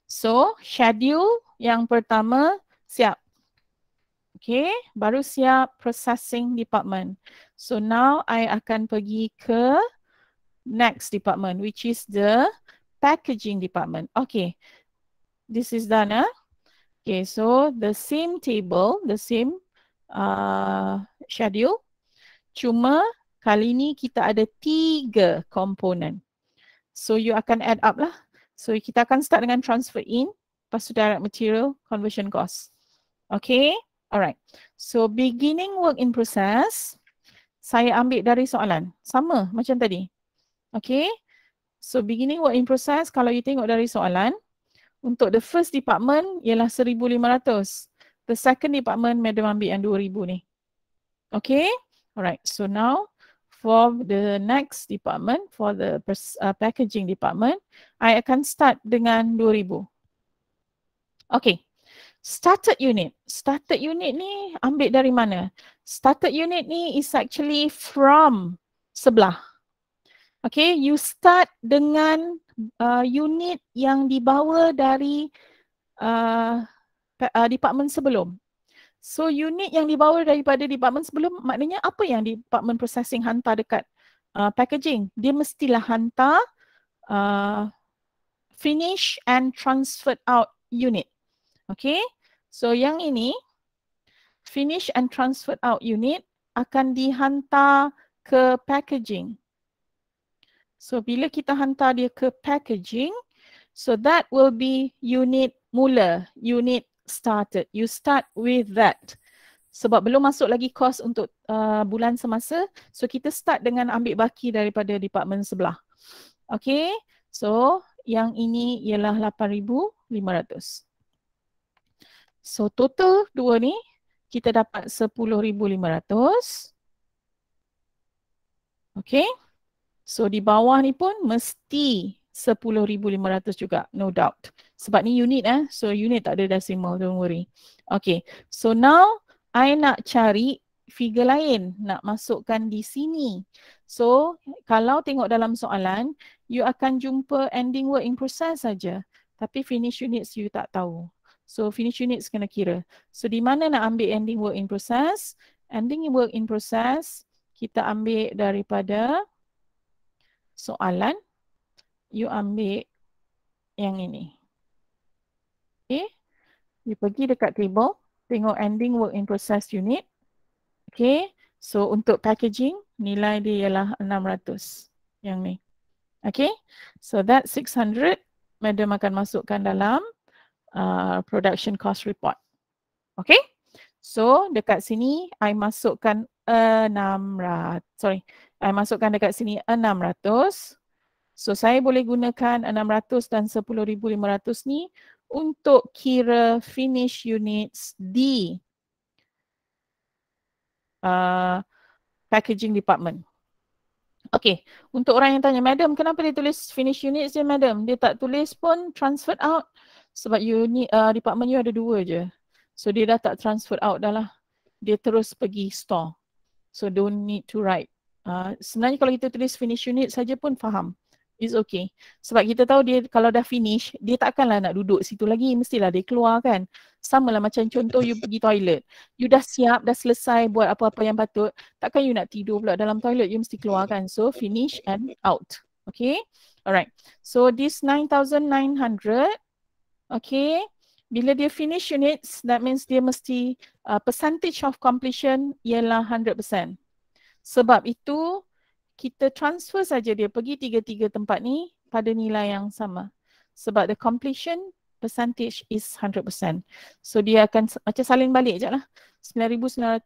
so schedule yang pertama siap. Okay, baru siap processing department. So now I akan pergi ke next department, which is the packaging department. Okay, this is done. Eh? Okay, so the same table, the same uh, schedule. Cuma kali ni kita ada tiga komponen. So you akan add up lah. So kita akan start dengan transfer in, lepas tu direct material, conversion cost. Okay, alright. So beginning work in process, saya ambil dari soalan. Sama macam tadi. Okay. So beginning work in process kalau you tengok dari soalan untuk the first department ialah 1500. The second department madam ambil yang 2000 ni. Okay. Alright. So now for the next department for the uh, packaging department I akan start dengan 2000. Okay. Started unit. Started unit ni ambil dari mana? Started unit ni is actually from sebelah. Okay, you start dengan uh, unit yang dibawa dari uh, uh, department sebelum. So unit yang dibawa daripada department sebelum maknanya apa yang department processing hantar dekat uh, packaging? Dia mestilah hantar uh, finish and transferred out unit. Okay, so yang ini finish and transferred out unit akan dihantar ke packaging. So bila kita hantar dia ke packaging, so that will be unit mula, unit started. You start with that. Sebab belum masuk lagi kos untuk uh, bulan semasa, so kita start dengan ambil baki daripada department sebelah. Okay, so yang ini ialah 8,500. So total dua ni kita dapat 10,500. Okay. So di bawah ni pun mesti 10,500 juga no doubt. Sebab ni unit eh. So unit tak ada decimal don't worry. Okay so now I nak cari figure lain nak masukkan di sini. So kalau tengok dalam soalan you akan jumpa ending word in process saja. Tapi finish units you tak tahu. So finish units kena kira. So di mana nak ambil ending work in process? Ending work in process kita ambil daripada soalan, you ambil yang ini. Okay. You pergi dekat table, tengok ending work in process unit. Okay. So untuk packaging, nilai dia ialah 600 yang ni. Okay. So that 600, madam akan masukkan dalam uh, production cost report. Okay. So dekat sini I masukkan 600. Sorry. I masukkan dekat sini 600. So saya boleh gunakan 600 dan 10,500 ni untuk kira finish units di uh, packaging department. Okay. Untuk orang yang tanya, Madam, kenapa dia tulis finish units dia, Madam? Dia tak tulis pun transferred out sebab unit uh, department you ada dua je. So dia dah tak transfer out dah lah. Dia terus pergi store. So don't need to write. Uh, sebenarnya kalau kita tulis finish unit saja pun faham. It's okay. Sebab kita tahu dia kalau dah finish, dia takkanlah nak duduk situ lagi. Mestilah dia keluar kan. Sama lah macam contoh you pergi toilet. You dah siap, dah selesai buat apa-apa yang patut. Takkan you nak tidur pula dalam toilet. You mesti keluar kan. So finish and out. Okay. Alright. So this 9,900. Okay. Bila dia finish units, that means dia mesti uh, percentage of completion ialah 100%. Sebab itu, kita transfer saja dia pergi tiga-tiga tempat ni pada nilai yang sama. Sebab the completion percentage is 100%. So dia akan macam saling balik je lah. 9,900,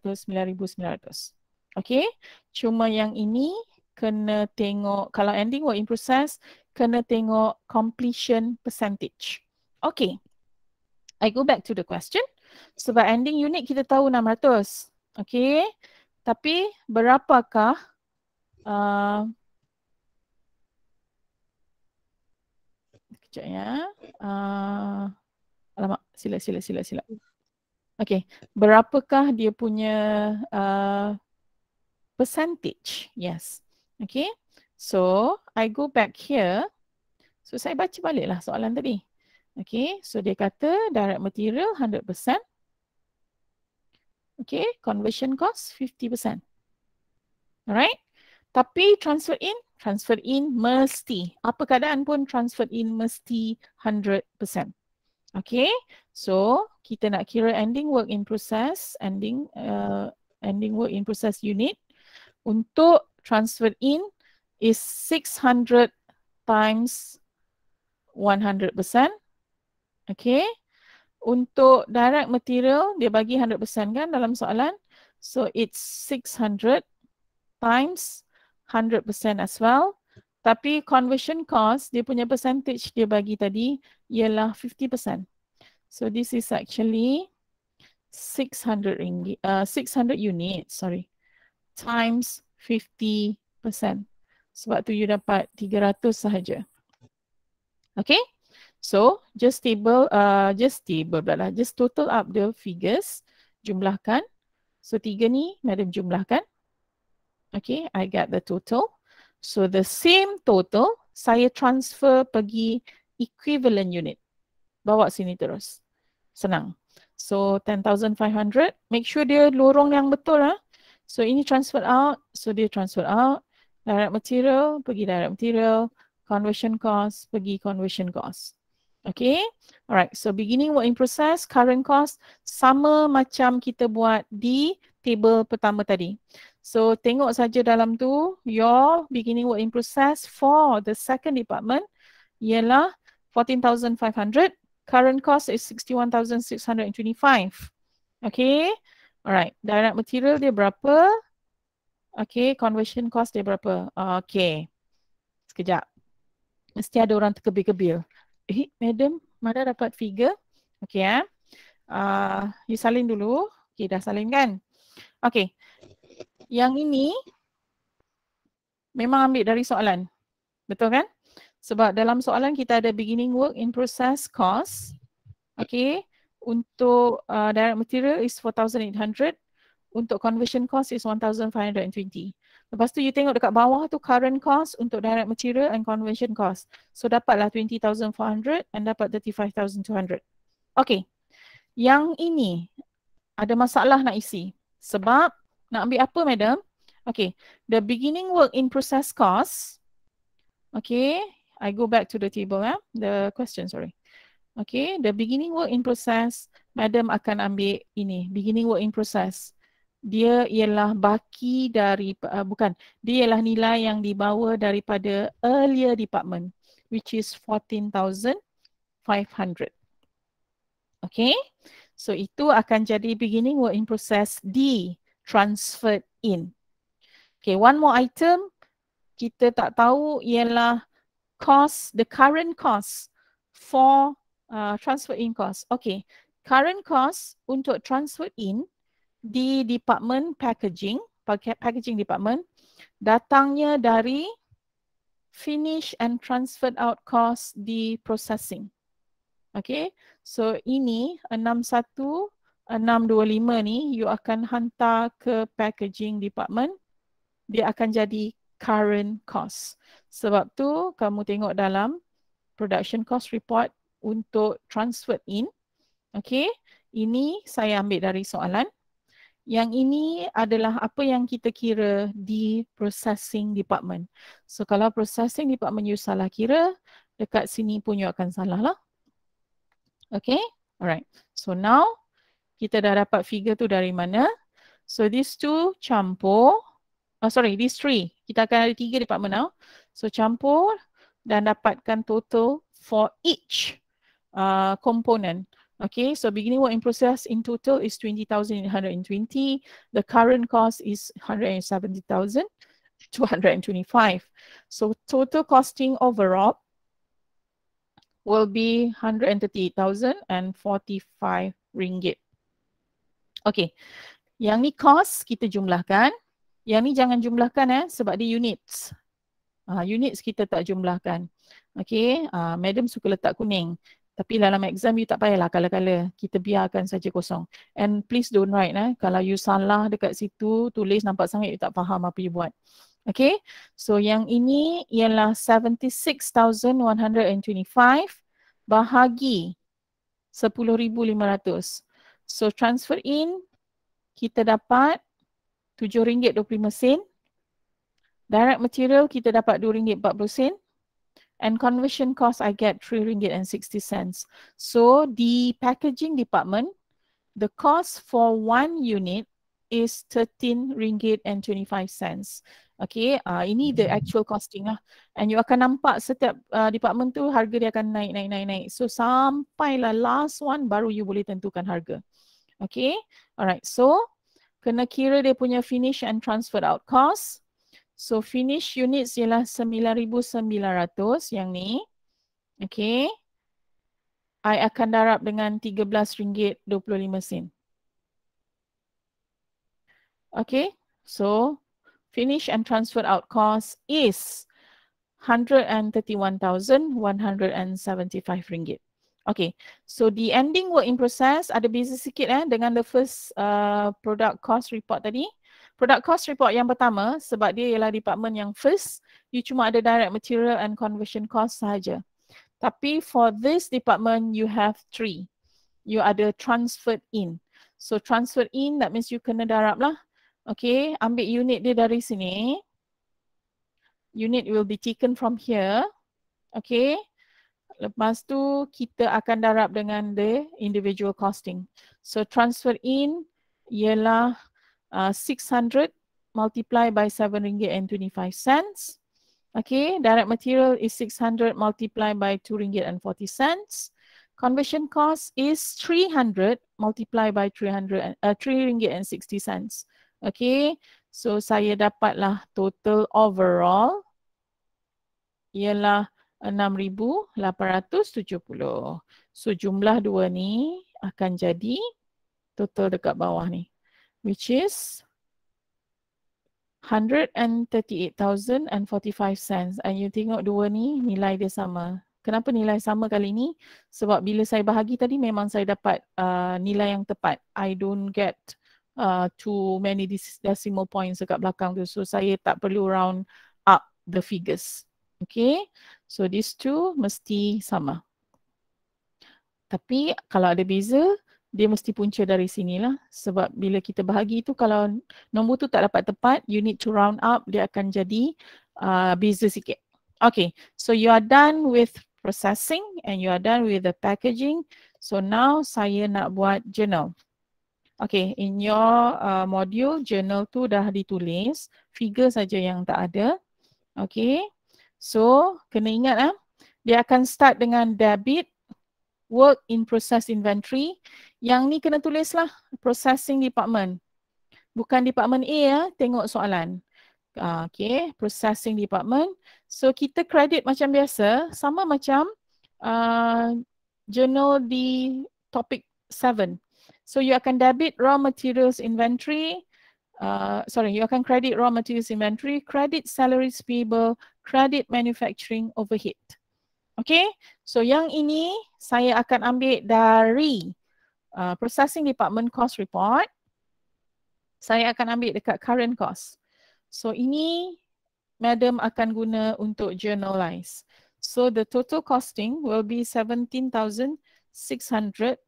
9,900, 9,900. Okay. Cuma yang ini kena tengok kalau ending work in process kena tengok completion percentage. Okay. I go back to the question. Sebab ending unit kita tahu 600. Okay. Tapi berapakah uh, Sekejap ya. Uh, alamak. Sila, sila, sila, sila. Okay. Berapakah dia punya uh, percentage? Yes. Okay. So, I go back here. So, saya baca baliklah soalan tadi. Okay, so dia kata direct material 100%. Okay, conversion cost 50%. Alright, tapi transfer in, transfer in mesti. Apa keadaan pun transfer in mesti 100%. Okay, so kita nak kira ending work in process, ending uh, ending work in process unit untuk transfer in is 600 times 100%. Okay. Untuk direct material, dia bagi 100% kan dalam soalan. So it's 600 times 100% as well. Tapi conversion cost, dia punya percentage dia bagi tadi ialah 50%. So this is actually 600 ringgit, uh, 600 unit, sorry, times 50%. Sebab tu you dapat 300 sahaja. Okay? So, just table, uh, just table pula lah. Just total up the figures. Jumlahkan. So, tiga ni, madam jumlahkan. Okay, I get the total. So, the same total, saya transfer pergi equivalent unit. Bawa sini terus. Senang. So, 10,500. Make sure dia lorong yang betul lah. So, ini transfer out. So, dia transfer out. Direct material, pergi direct material. Conversion cost, pergi conversion cost. Okay. Alright. So beginning work in process, current cost sama macam kita buat di table pertama tadi. So tengok saja dalam tu your beginning work in process for the second department ialah 14,500. Current cost is 61,625. Okay. Alright. Direct material dia berapa? Okay. Conversion cost dia berapa? Okay. Sekejap. Mesti ada orang terkebil-kebil. Eh, madam, mana dapat figure? Okay ya. Eh. Uh, you salin dulu. Okey, dah salin kan? Okay. Yang ini memang ambil dari soalan. Betul kan? Sebab dalam soalan kita ada beginning work in process cost. Okay. Untuk uh, direct material is 4,800. Untuk conversion cost is 1,520. Lepas tu you tengok dekat bawah tu current cost untuk direct material and conversion cost. So dapatlah 20,400 and dapat 35,200. Okay. Yang ini ada masalah nak isi. Sebab nak ambil apa madam? Okay. The beginning work in process cost. Okay. I go back to the table. Eh? The question sorry. Okay. The beginning work in process. Madam akan ambil ini. Beginning work in process dia ialah baki dari uh, bukan dia ialah nilai yang dibawa daripada earlier department which is 14500 okay so itu akan jadi beginning work in process d transferred in okay one more item kita tak tahu ialah cost the current cost for uh, transfer in cost okay current cost untuk transfer in di department packaging, packaging department, datangnya dari finish and transferred out cost di processing. Okay, so ini 61625 ni you akan hantar ke packaging department, dia akan jadi current cost. Sebab tu kamu tengok dalam production cost report untuk transferred in. Okay, ini saya ambil dari soalan. Yang ini adalah apa yang kita kira di processing department. So kalau processing department you salah kira, dekat sini pun you akan salah lah. Okay, alright. So now kita dah dapat figure tu dari mana. So these two campur. Oh sorry, these three. Kita akan ada tiga department now. So campur dan dapatkan total for each uh, component. Okay, so beginning work in process in total is twenty thousand hundred and twenty. The current cost is hundred hundred and and seventy thousand two twenty five. So total costing overall will be hundred and and thirty thousand forty five ringgit. Okay, yang ni cost kita jumlahkan. Yang ni jangan jumlahkan eh sebab di units. Uh, units kita tak jumlahkan. Okay, uh, madam suka letak kuning. Tapi dalam exam you tak payahlah kala-kala kita biarkan saja kosong. And please don't write eh. Kalau you salah dekat situ, tulis nampak sangat you tak faham apa you buat. Okay, so yang ini ialah 76,125 bahagi 10,500. So transfer in kita dapat RM7.25. Direct material kita dapat RM2.40 and conversion cost I get three ringgit and sixty cents. So the packaging department, the cost for one unit is thirteen ringgit and twenty five cents. Okay, uh, ini the hmm. actual costing lah. And you akan nampak setiap uh, department tu harga dia akan naik, naik, naik, naik. So sampailah last one baru you boleh tentukan harga. Okay, alright. So kena kira dia punya finish and transfer out cost. So finish units ialah 9,900 yang ni. Okay. I akan darab dengan RM13.25. Okay. So finish and transfer out cost is RM131,175. Okay. So the ending work in process ada busy sikit eh dengan the first uh, product cost report tadi. Product cost report yang pertama sebab dia ialah department yang first, you cuma ada direct material and conversion cost sahaja. Tapi for this department, you have three. You ada transferred in. So transfer in, that means you kena darab lah. Okay, ambil unit dia dari sini. Unit will be taken from here. Okay. Lepas tu kita akan darab dengan the individual costing. So transfer in ialah 600 uh, multiply by 7 ringgit and 25 cents. Okay, direct material is 600 multiply by 2 ringgit and 40 cents. Conversion cost is 300 multiply by 300 uh, 3 ringgit and 60 cents. Okay, so saya dapatlah total overall ialah 6,870. So jumlah dua ni akan jadi total dekat bawah ni which is 138,045 cents. And you tengok dua ni nilai dia sama. Kenapa nilai sama kali ni? Sebab bila saya bahagi tadi memang saya dapat uh, nilai yang tepat. I don't get uh, too many decimal points dekat belakang tu. So saya tak perlu round up the figures. Okay. So these two mesti sama. Tapi kalau ada beza, dia mesti punca dari sinilah sebab bila kita bahagi tu kalau nombor tu tak dapat tepat you need to round up dia akan jadi uh, busy sikit. Okay so you are done with processing and you are done with the packaging so now saya nak buat journal. Okay in your uh, module journal tu dah ditulis figure saja yang tak ada. Okay so kena ingat lah dia akan start dengan debit work in process inventory. Yang ni kena tulislah processing department. Bukan department A ya, tengok soalan. Ah, okay, processing department. So kita credit macam biasa, sama macam uh, journal di topic 7. So you akan debit raw materials inventory. Uh, sorry, you akan credit raw materials inventory, credit salaries payable, credit manufacturing overhead. Okay, so yang ini saya akan ambil dari uh, processing department cost report. Saya akan ambil dekat current cost. So ini madam akan guna untuk journalize. So the total costing will be 17,600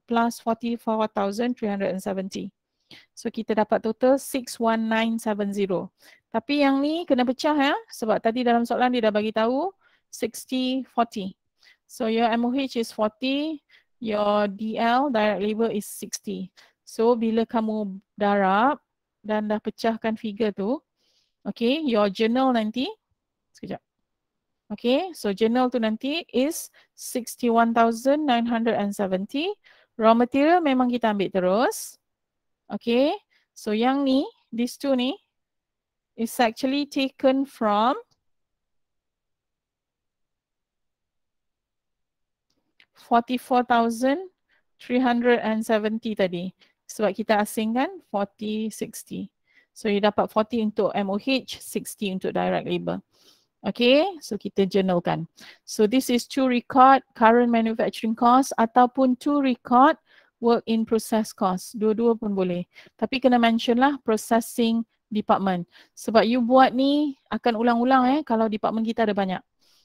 plus 44,370. So kita dapat total 61970. Tapi yang ni kena pecah ya sebab tadi dalam soalan dia dah bagi tahu 6040. So your MOH is 40, your DL direct labor is 60. So bila kamu darab dan dah pecahkan figure tu, okay, your journal nanti, sekejap. Okay, so journal tu nanti is 61,970. Raw material memang kita ambil terus. Okay, so yang ni, this two ni, is actually taken from 44,370 tadi. Sebab kita asingkan 40, 60. So you dapat 40 untuk MOH, 60 untuk direct labor. Okay, so kita journalkan. So this is to record current manufacturing cost ataupun to record work in process cost. Dua-dua pun boleh. Tapi kena mention lah processing department. Sebab you buat ni akan ulang-ulang eh kalau department kita ada banyak.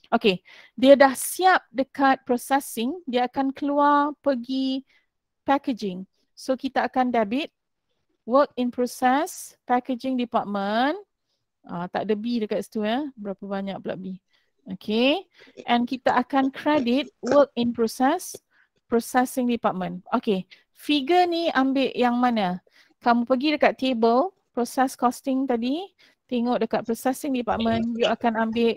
Okay, dia dah siap dekat processing, dia akan keluar pergi packaging. So kita akan debit work in process packaging department. Ah, tak ada B dekat situ ya. Eh? Berapa banyak pula B. Okay. And kita akan credit work in process processing department. Okay. Figure ni ambil yang mana? Kamu pergi dekat table process costing tadi. Tengok dekat processing department. You akan ambil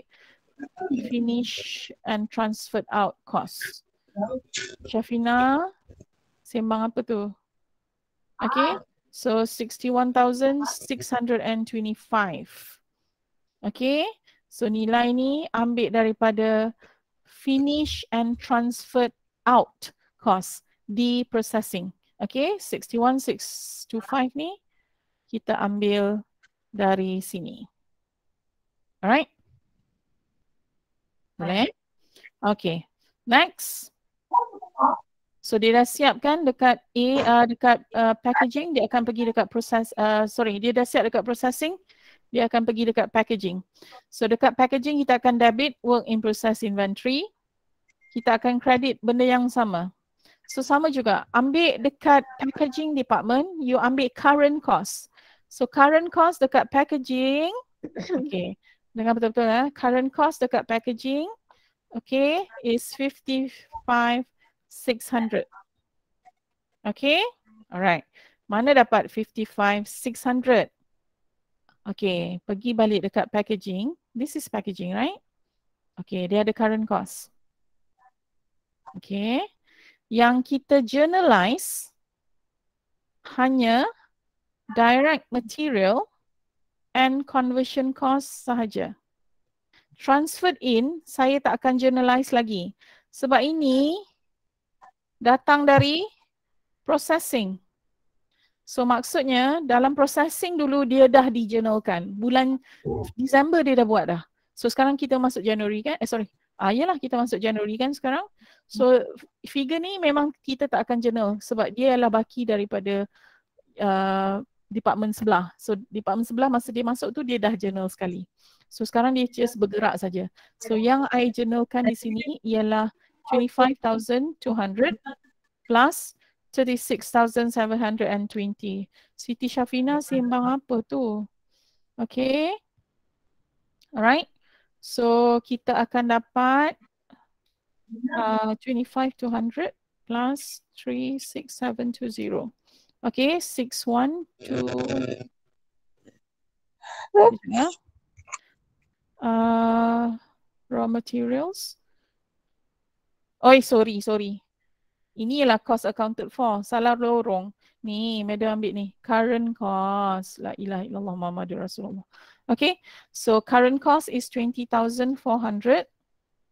finish and transferred out cost. Shafina, sembang apa tu? Okay, so 61,625. Okay, so nilai ni ambil daripada finish and transferred out cost, the processing. Okay, 61,625 ni kita ambil dari sini. Alright. Boleh? Okay. Next. So dia dah siapkan dekat A, uh, dekat uh, packaging, dia akan pergi dekat proses, uh, sorry, dia dah siap dekat processing, dia akan pergi dekat packaging. So dekat packaging kita akan debit work in process inventory. Kita akan credit benda yang sama. So sama juga, ambil dekat packaging department, you ambil current cost. So current cost dekat packaging, okay. Dengar betul-betul eh. Current cost dekat packaging okay is 55600. Okay? Alright. Mana dapat 55600? Okay, pergi balik dekat packaging. This is packaging, right? Okay, dia ada current cost. Okay. Yang kita journalize hanya direct material 55600 and conversion cost sahaja. Transferred in, saya tak akan generalize lagi. Sebab ini datang dari processing. So maksudnya dalam processing dulu dia dah dijournalkan. Bulan Disember dia dah buat dah. So sekarang kita masuk Januari kan? Eh sorry. Ah, yelah kita masuk Januari kan sekarang. So figure ni memang kita tak akan journal sebab dia adalah baki daripada uh, department sebelah. So department sebelah masa dia masuk tu dia dah journal sekali. So sekarang dia just bergerak saja. So yang I journalkan di sini ialah 25,200 plus 36,720. Siti Shafina sembang apa tu? Okay. Alright. So kita akan dapat uh, 25,200 plus 36,720. Okay, six one two. Yeah. Uh, raw materials. Oi, sorry, sorry. Inilah cost accounted for. Salah lorong. Ni, madam ambil ni. Current cost. La ilaha illallah Muhammad Rasulullah. Okay. So, current cost is 20,400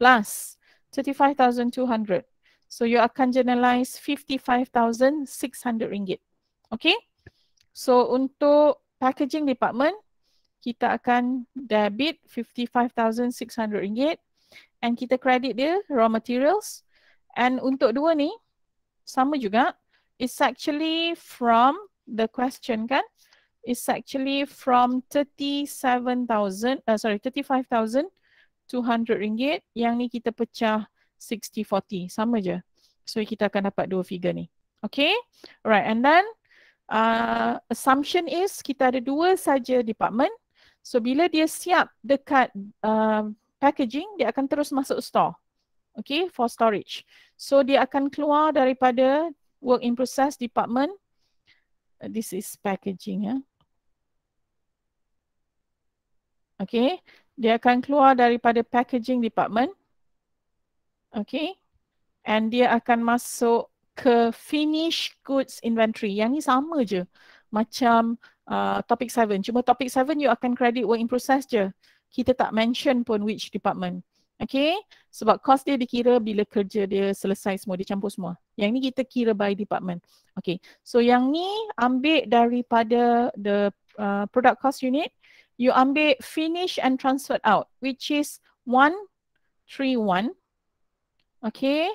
plus 35,200. So, you akan generalize 55,600 ringgit. Okay. So untuk packaging department, kita akan debit RM55,600 and kita credit dia raw materials. And untuk dua ni, sama juga. It's actually from the question kan. It's actually from 37,000, uh, sorry, 35,200 ringgit. Yang ni kita pecah 60-40. Sama je. So kita akan dapat dua figure ni. Okay. Alright. And then uh, assumption is kita ada dua saja department. So bila dia siap dekat uh, packaging, dia akan terus masuk store. Okay, for storage. So dia akan keluar daripada work in process department. Uh, this is packaging. Yeah. Okay, dia akan keluar daripada packaging department. Okay, and dia akan masuk ke finish goods inventory. Yang ni sama je macam uh, topic 7. Cuma topic 7 you akan credit work in process je. Kita tak mention pun which department. Okay, sebab cost dia dikira bila kerja dia selesai semua, dia campur semua. Yang ni kita kira by department. Okay, so yang ni ambil daripada the uh, product cost unit, you ambil finish and transfer out, which is 131. Okay,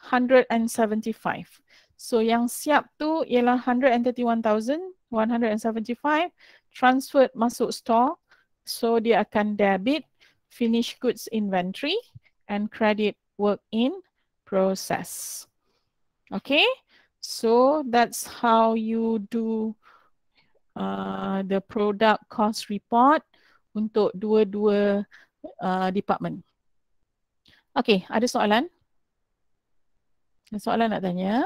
175. So yang siap tu ialah 131,175 transferred masuk store. So dia akan debit finished goods inventory and credit work in process. Okay, so that's how you do uh, the product cost report untuk dua-dua uh, department. Okay, ada soalan? Ada soalan nak tanya?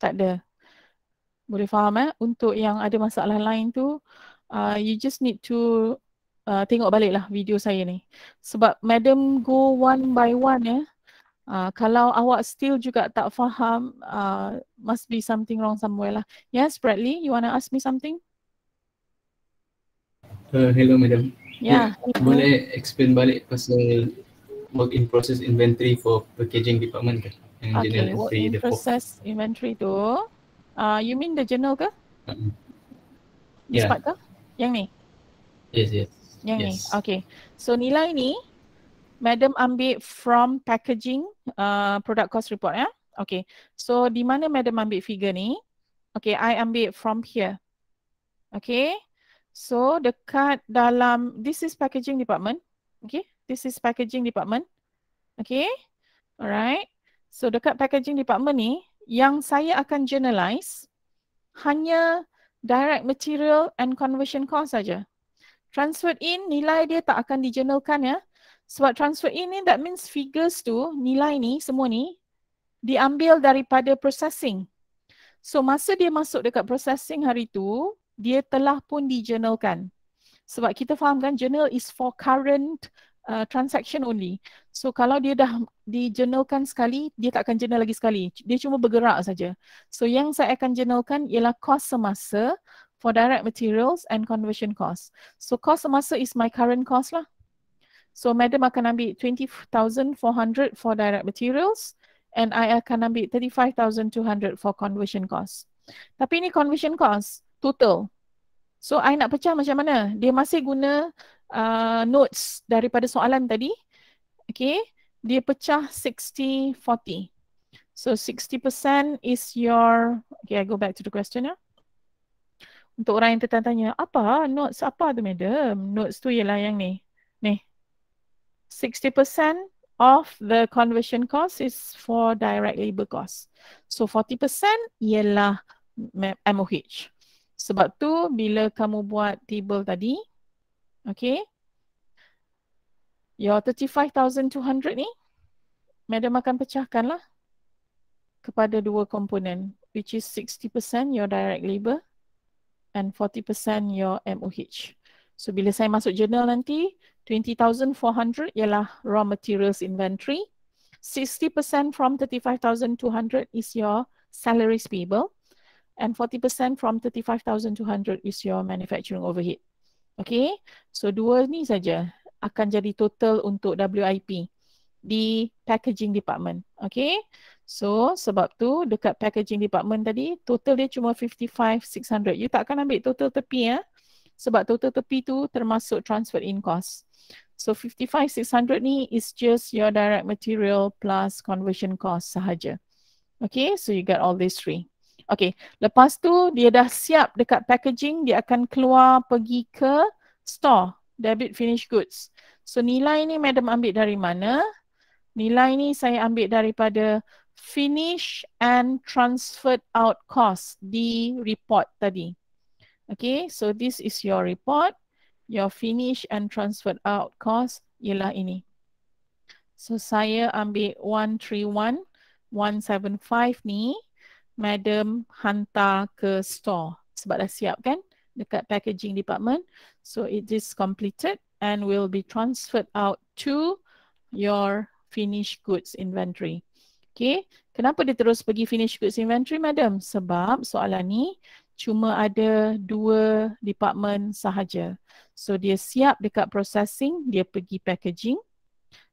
Tak ada. Boleh faham eh? Untuk yang ada masalah lain tu, uh, you just need to uh, tengok lah video saya ni. Sebab madam go one by one ya. Eh? Uh, kalau awak still juga tak faham, uh, must be something wrong somewhere lah. Yes, Bradley, you want to ask me something? Uh, hello, madam. Yeah. Boleh explain balik pasal work in process inventory for packaging department ke? Yang okay, work in process form. inventory tu, uh, you mean the journal ke? mm Ya. Yeah. ke? Yang ni? Yes, yes. Yang yes. ni, okay. So nilai ni, Madam ambil from packaging uh, product cost report ya. Yeah? Okay, so di mana Madam ambil figure ni? Okay, I ambil from here. Okay, so dekat dalam, this is packaging department. Okay, This is packaging department. Okay. Alright. So dekat packaging department ni, yang saya akan generalize hanya direct material and conversion cost saja. Transfer in nilai dia tak akan dijurnalkan ya. Sebab transfer in ni that means figures tu, nilai ni semua ni diambil daripada processing. So masa dia masuk dekat processing hari tu, dia telah pun dijurnalkan. Sebab kita fahamkan journal is for current uh, transaction only. So kalau dia dah dijurnalkan sekali, dia tak akan journal lagi sekali. Dia cuma bergerak saja. So yang saya akan jurnalkan ialah cost semasa for direct materials and conversion cost. So cost semasa is my current cost lah. So madam akan ambil 20,400 for direct materials and I akan ambil 35,200 for conversion cost. Tapi ni conversion cost total. So I nak pecah macam mana? Dia masih guna uh, notes daripada soalan tadi, okay, dia pecah 60-40. So 60% is your, okay, I go back to the question ya. Untuk orang yang tertanya apa notes apa tu madam? Notes tu ialah yang ni. Ni. 60% of the conversion cost is for direct labor cost. So 40% ialah MOH. Sebab tu bila kamu buat table tadi, Okay. Your 35,200 ni, madam akan lah kepada dua komponen, which is 60% your direct labor and 40% your MOH. So bila saya masuk jurnal nanti, 20,400 ialah raw materials inventory. 60% from 35,200 is your salaries payable and 40% from 35,200 is your manufacturing overhead. Okay, so dua ni saja akan jadi total untuk WIP di packaging department. Okay, so sebab tu dekat packaging department tadi total dia cuma 55,600. You takkan ambil total tepi ya. Sebab total tepi tu termasuk transfer in cost. So 55,600 ni is just your direct material plus conversion cost sahaja. Okay, so you get all these three. Okay, lepas tu dia dah siap dekat packaging, dia akan keluar pergi ke store, debit finished goods. So nilai ni madam ambil dari mana? Nilai ni saya ambil daripada finish and transferred out cost di report tadi. Okay, so this is your report. Your finish and transferred out cost ialah ini. So saya ambil 131, 175 ni madam hantar ke store sebab dah siap kan dekat packaging department so it is completed and will be transferred out to your finished goods inventory okay kenapa dia terus pergi finished goods inventory madam sebab soalan ni cuma ada dua department sahaja so dia siap dekat processing dia pergi packaging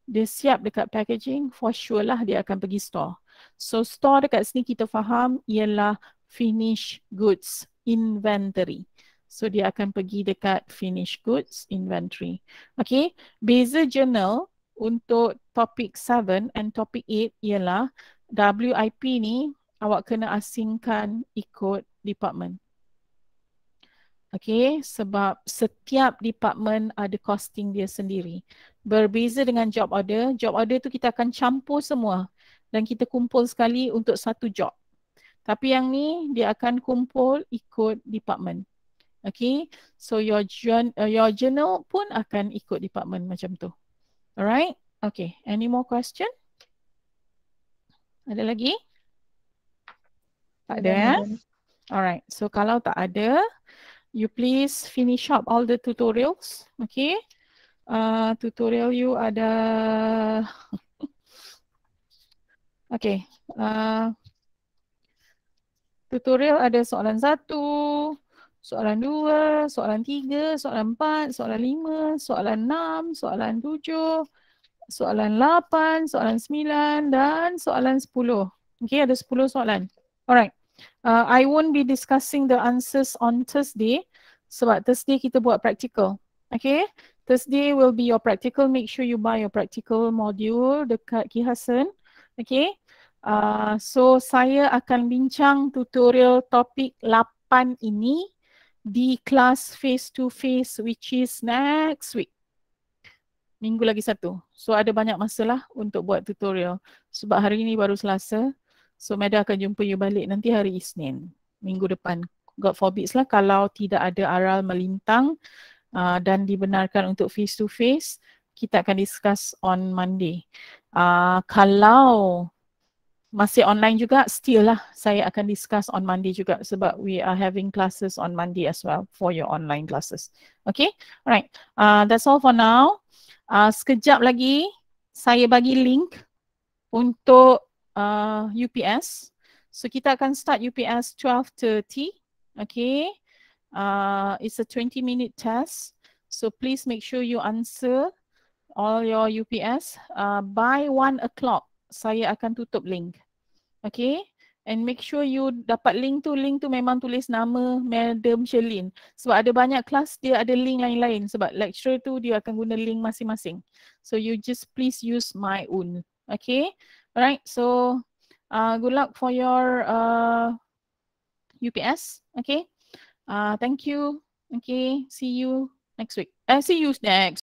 dia siap dekat packaging for sure lah dia akan pergi store So store dekat sini kita faham ialah finish goods inventory. So dia akan pergi dekat finish goods inventory. Okay, beza journal untuk topic 7 and topic 8 ialah WIP ni awak kena asingkan ikut department. Okay, sebab setiap department ada costing dia sendiri. Berbeza dengan job order, job order tu kita akan campur semua dan kita kumpul sekali untuk satu job. Tapi yang ni dia akan kumpul ikut department. Okay, so your journal, uh, your journal pun akan ikut department macam tu. Alright, okay. Any more question? Ada lagi? Tak ada. Ya? Alright, so kalau tak ada, you please finish up all the tutorials. Okay, uh, tutorial you ada Okay. Uh, tutorial ada soalan satu, soalan dua, soalan tiga, soalan empat, soalan lima, soalan enam, soalan tujuh, soalan lapan, soalan sembilan dan soalan sepuluh. Okay, ada sepuluh soalan. Alright. Uh, I won't be discussing the answers on Thursday sebab Thursday kita buat practical. Okay. Thursday will be your practical. Make sure you buy your practical module dekat Kihasan. Okay. Uh, so saya akan bincang tutorial topik 8 ini di kelas face to face which is next week. Minggu lagi satu. So ada banyak masa lah untuk buat tutorial. Sebab hari ini baru selasa. So Meda akan jumpa you balik nanti hari Isnin. Minggu depan. God forbids lah kalau tidak ada aral melintang uh, dan dibenarkan untuk face to face. Kita akan discuss on Monday. Uh, kalau masih online juga, still lah saya akan discuss on Monday juga sebab we are having classes on Monday as well for your online classes. Okay, alright. Uh, that's all for now. Uh, sekejap lagi saya bagi link untuk uh, UPS. So kita akan start UPS 12.30. Okay. Uh, it's a 20 minute test. So please make sure you answer all your UPS uh, by 1 o'clock saya akan tutup link. Okay. And make sure you dapat link tu, link tu memang tulis nama Madam Sherlyn. Sebab ada banyak kelas dia ada link lain-lain. Sebab lecturer tu dia akan guna link masing-masing. So you just please use my own. Okay. Alright. So uh, good luck for your uh, UPS. Okay. Uh, thank you. Okay. See you next week. Uh, see you next.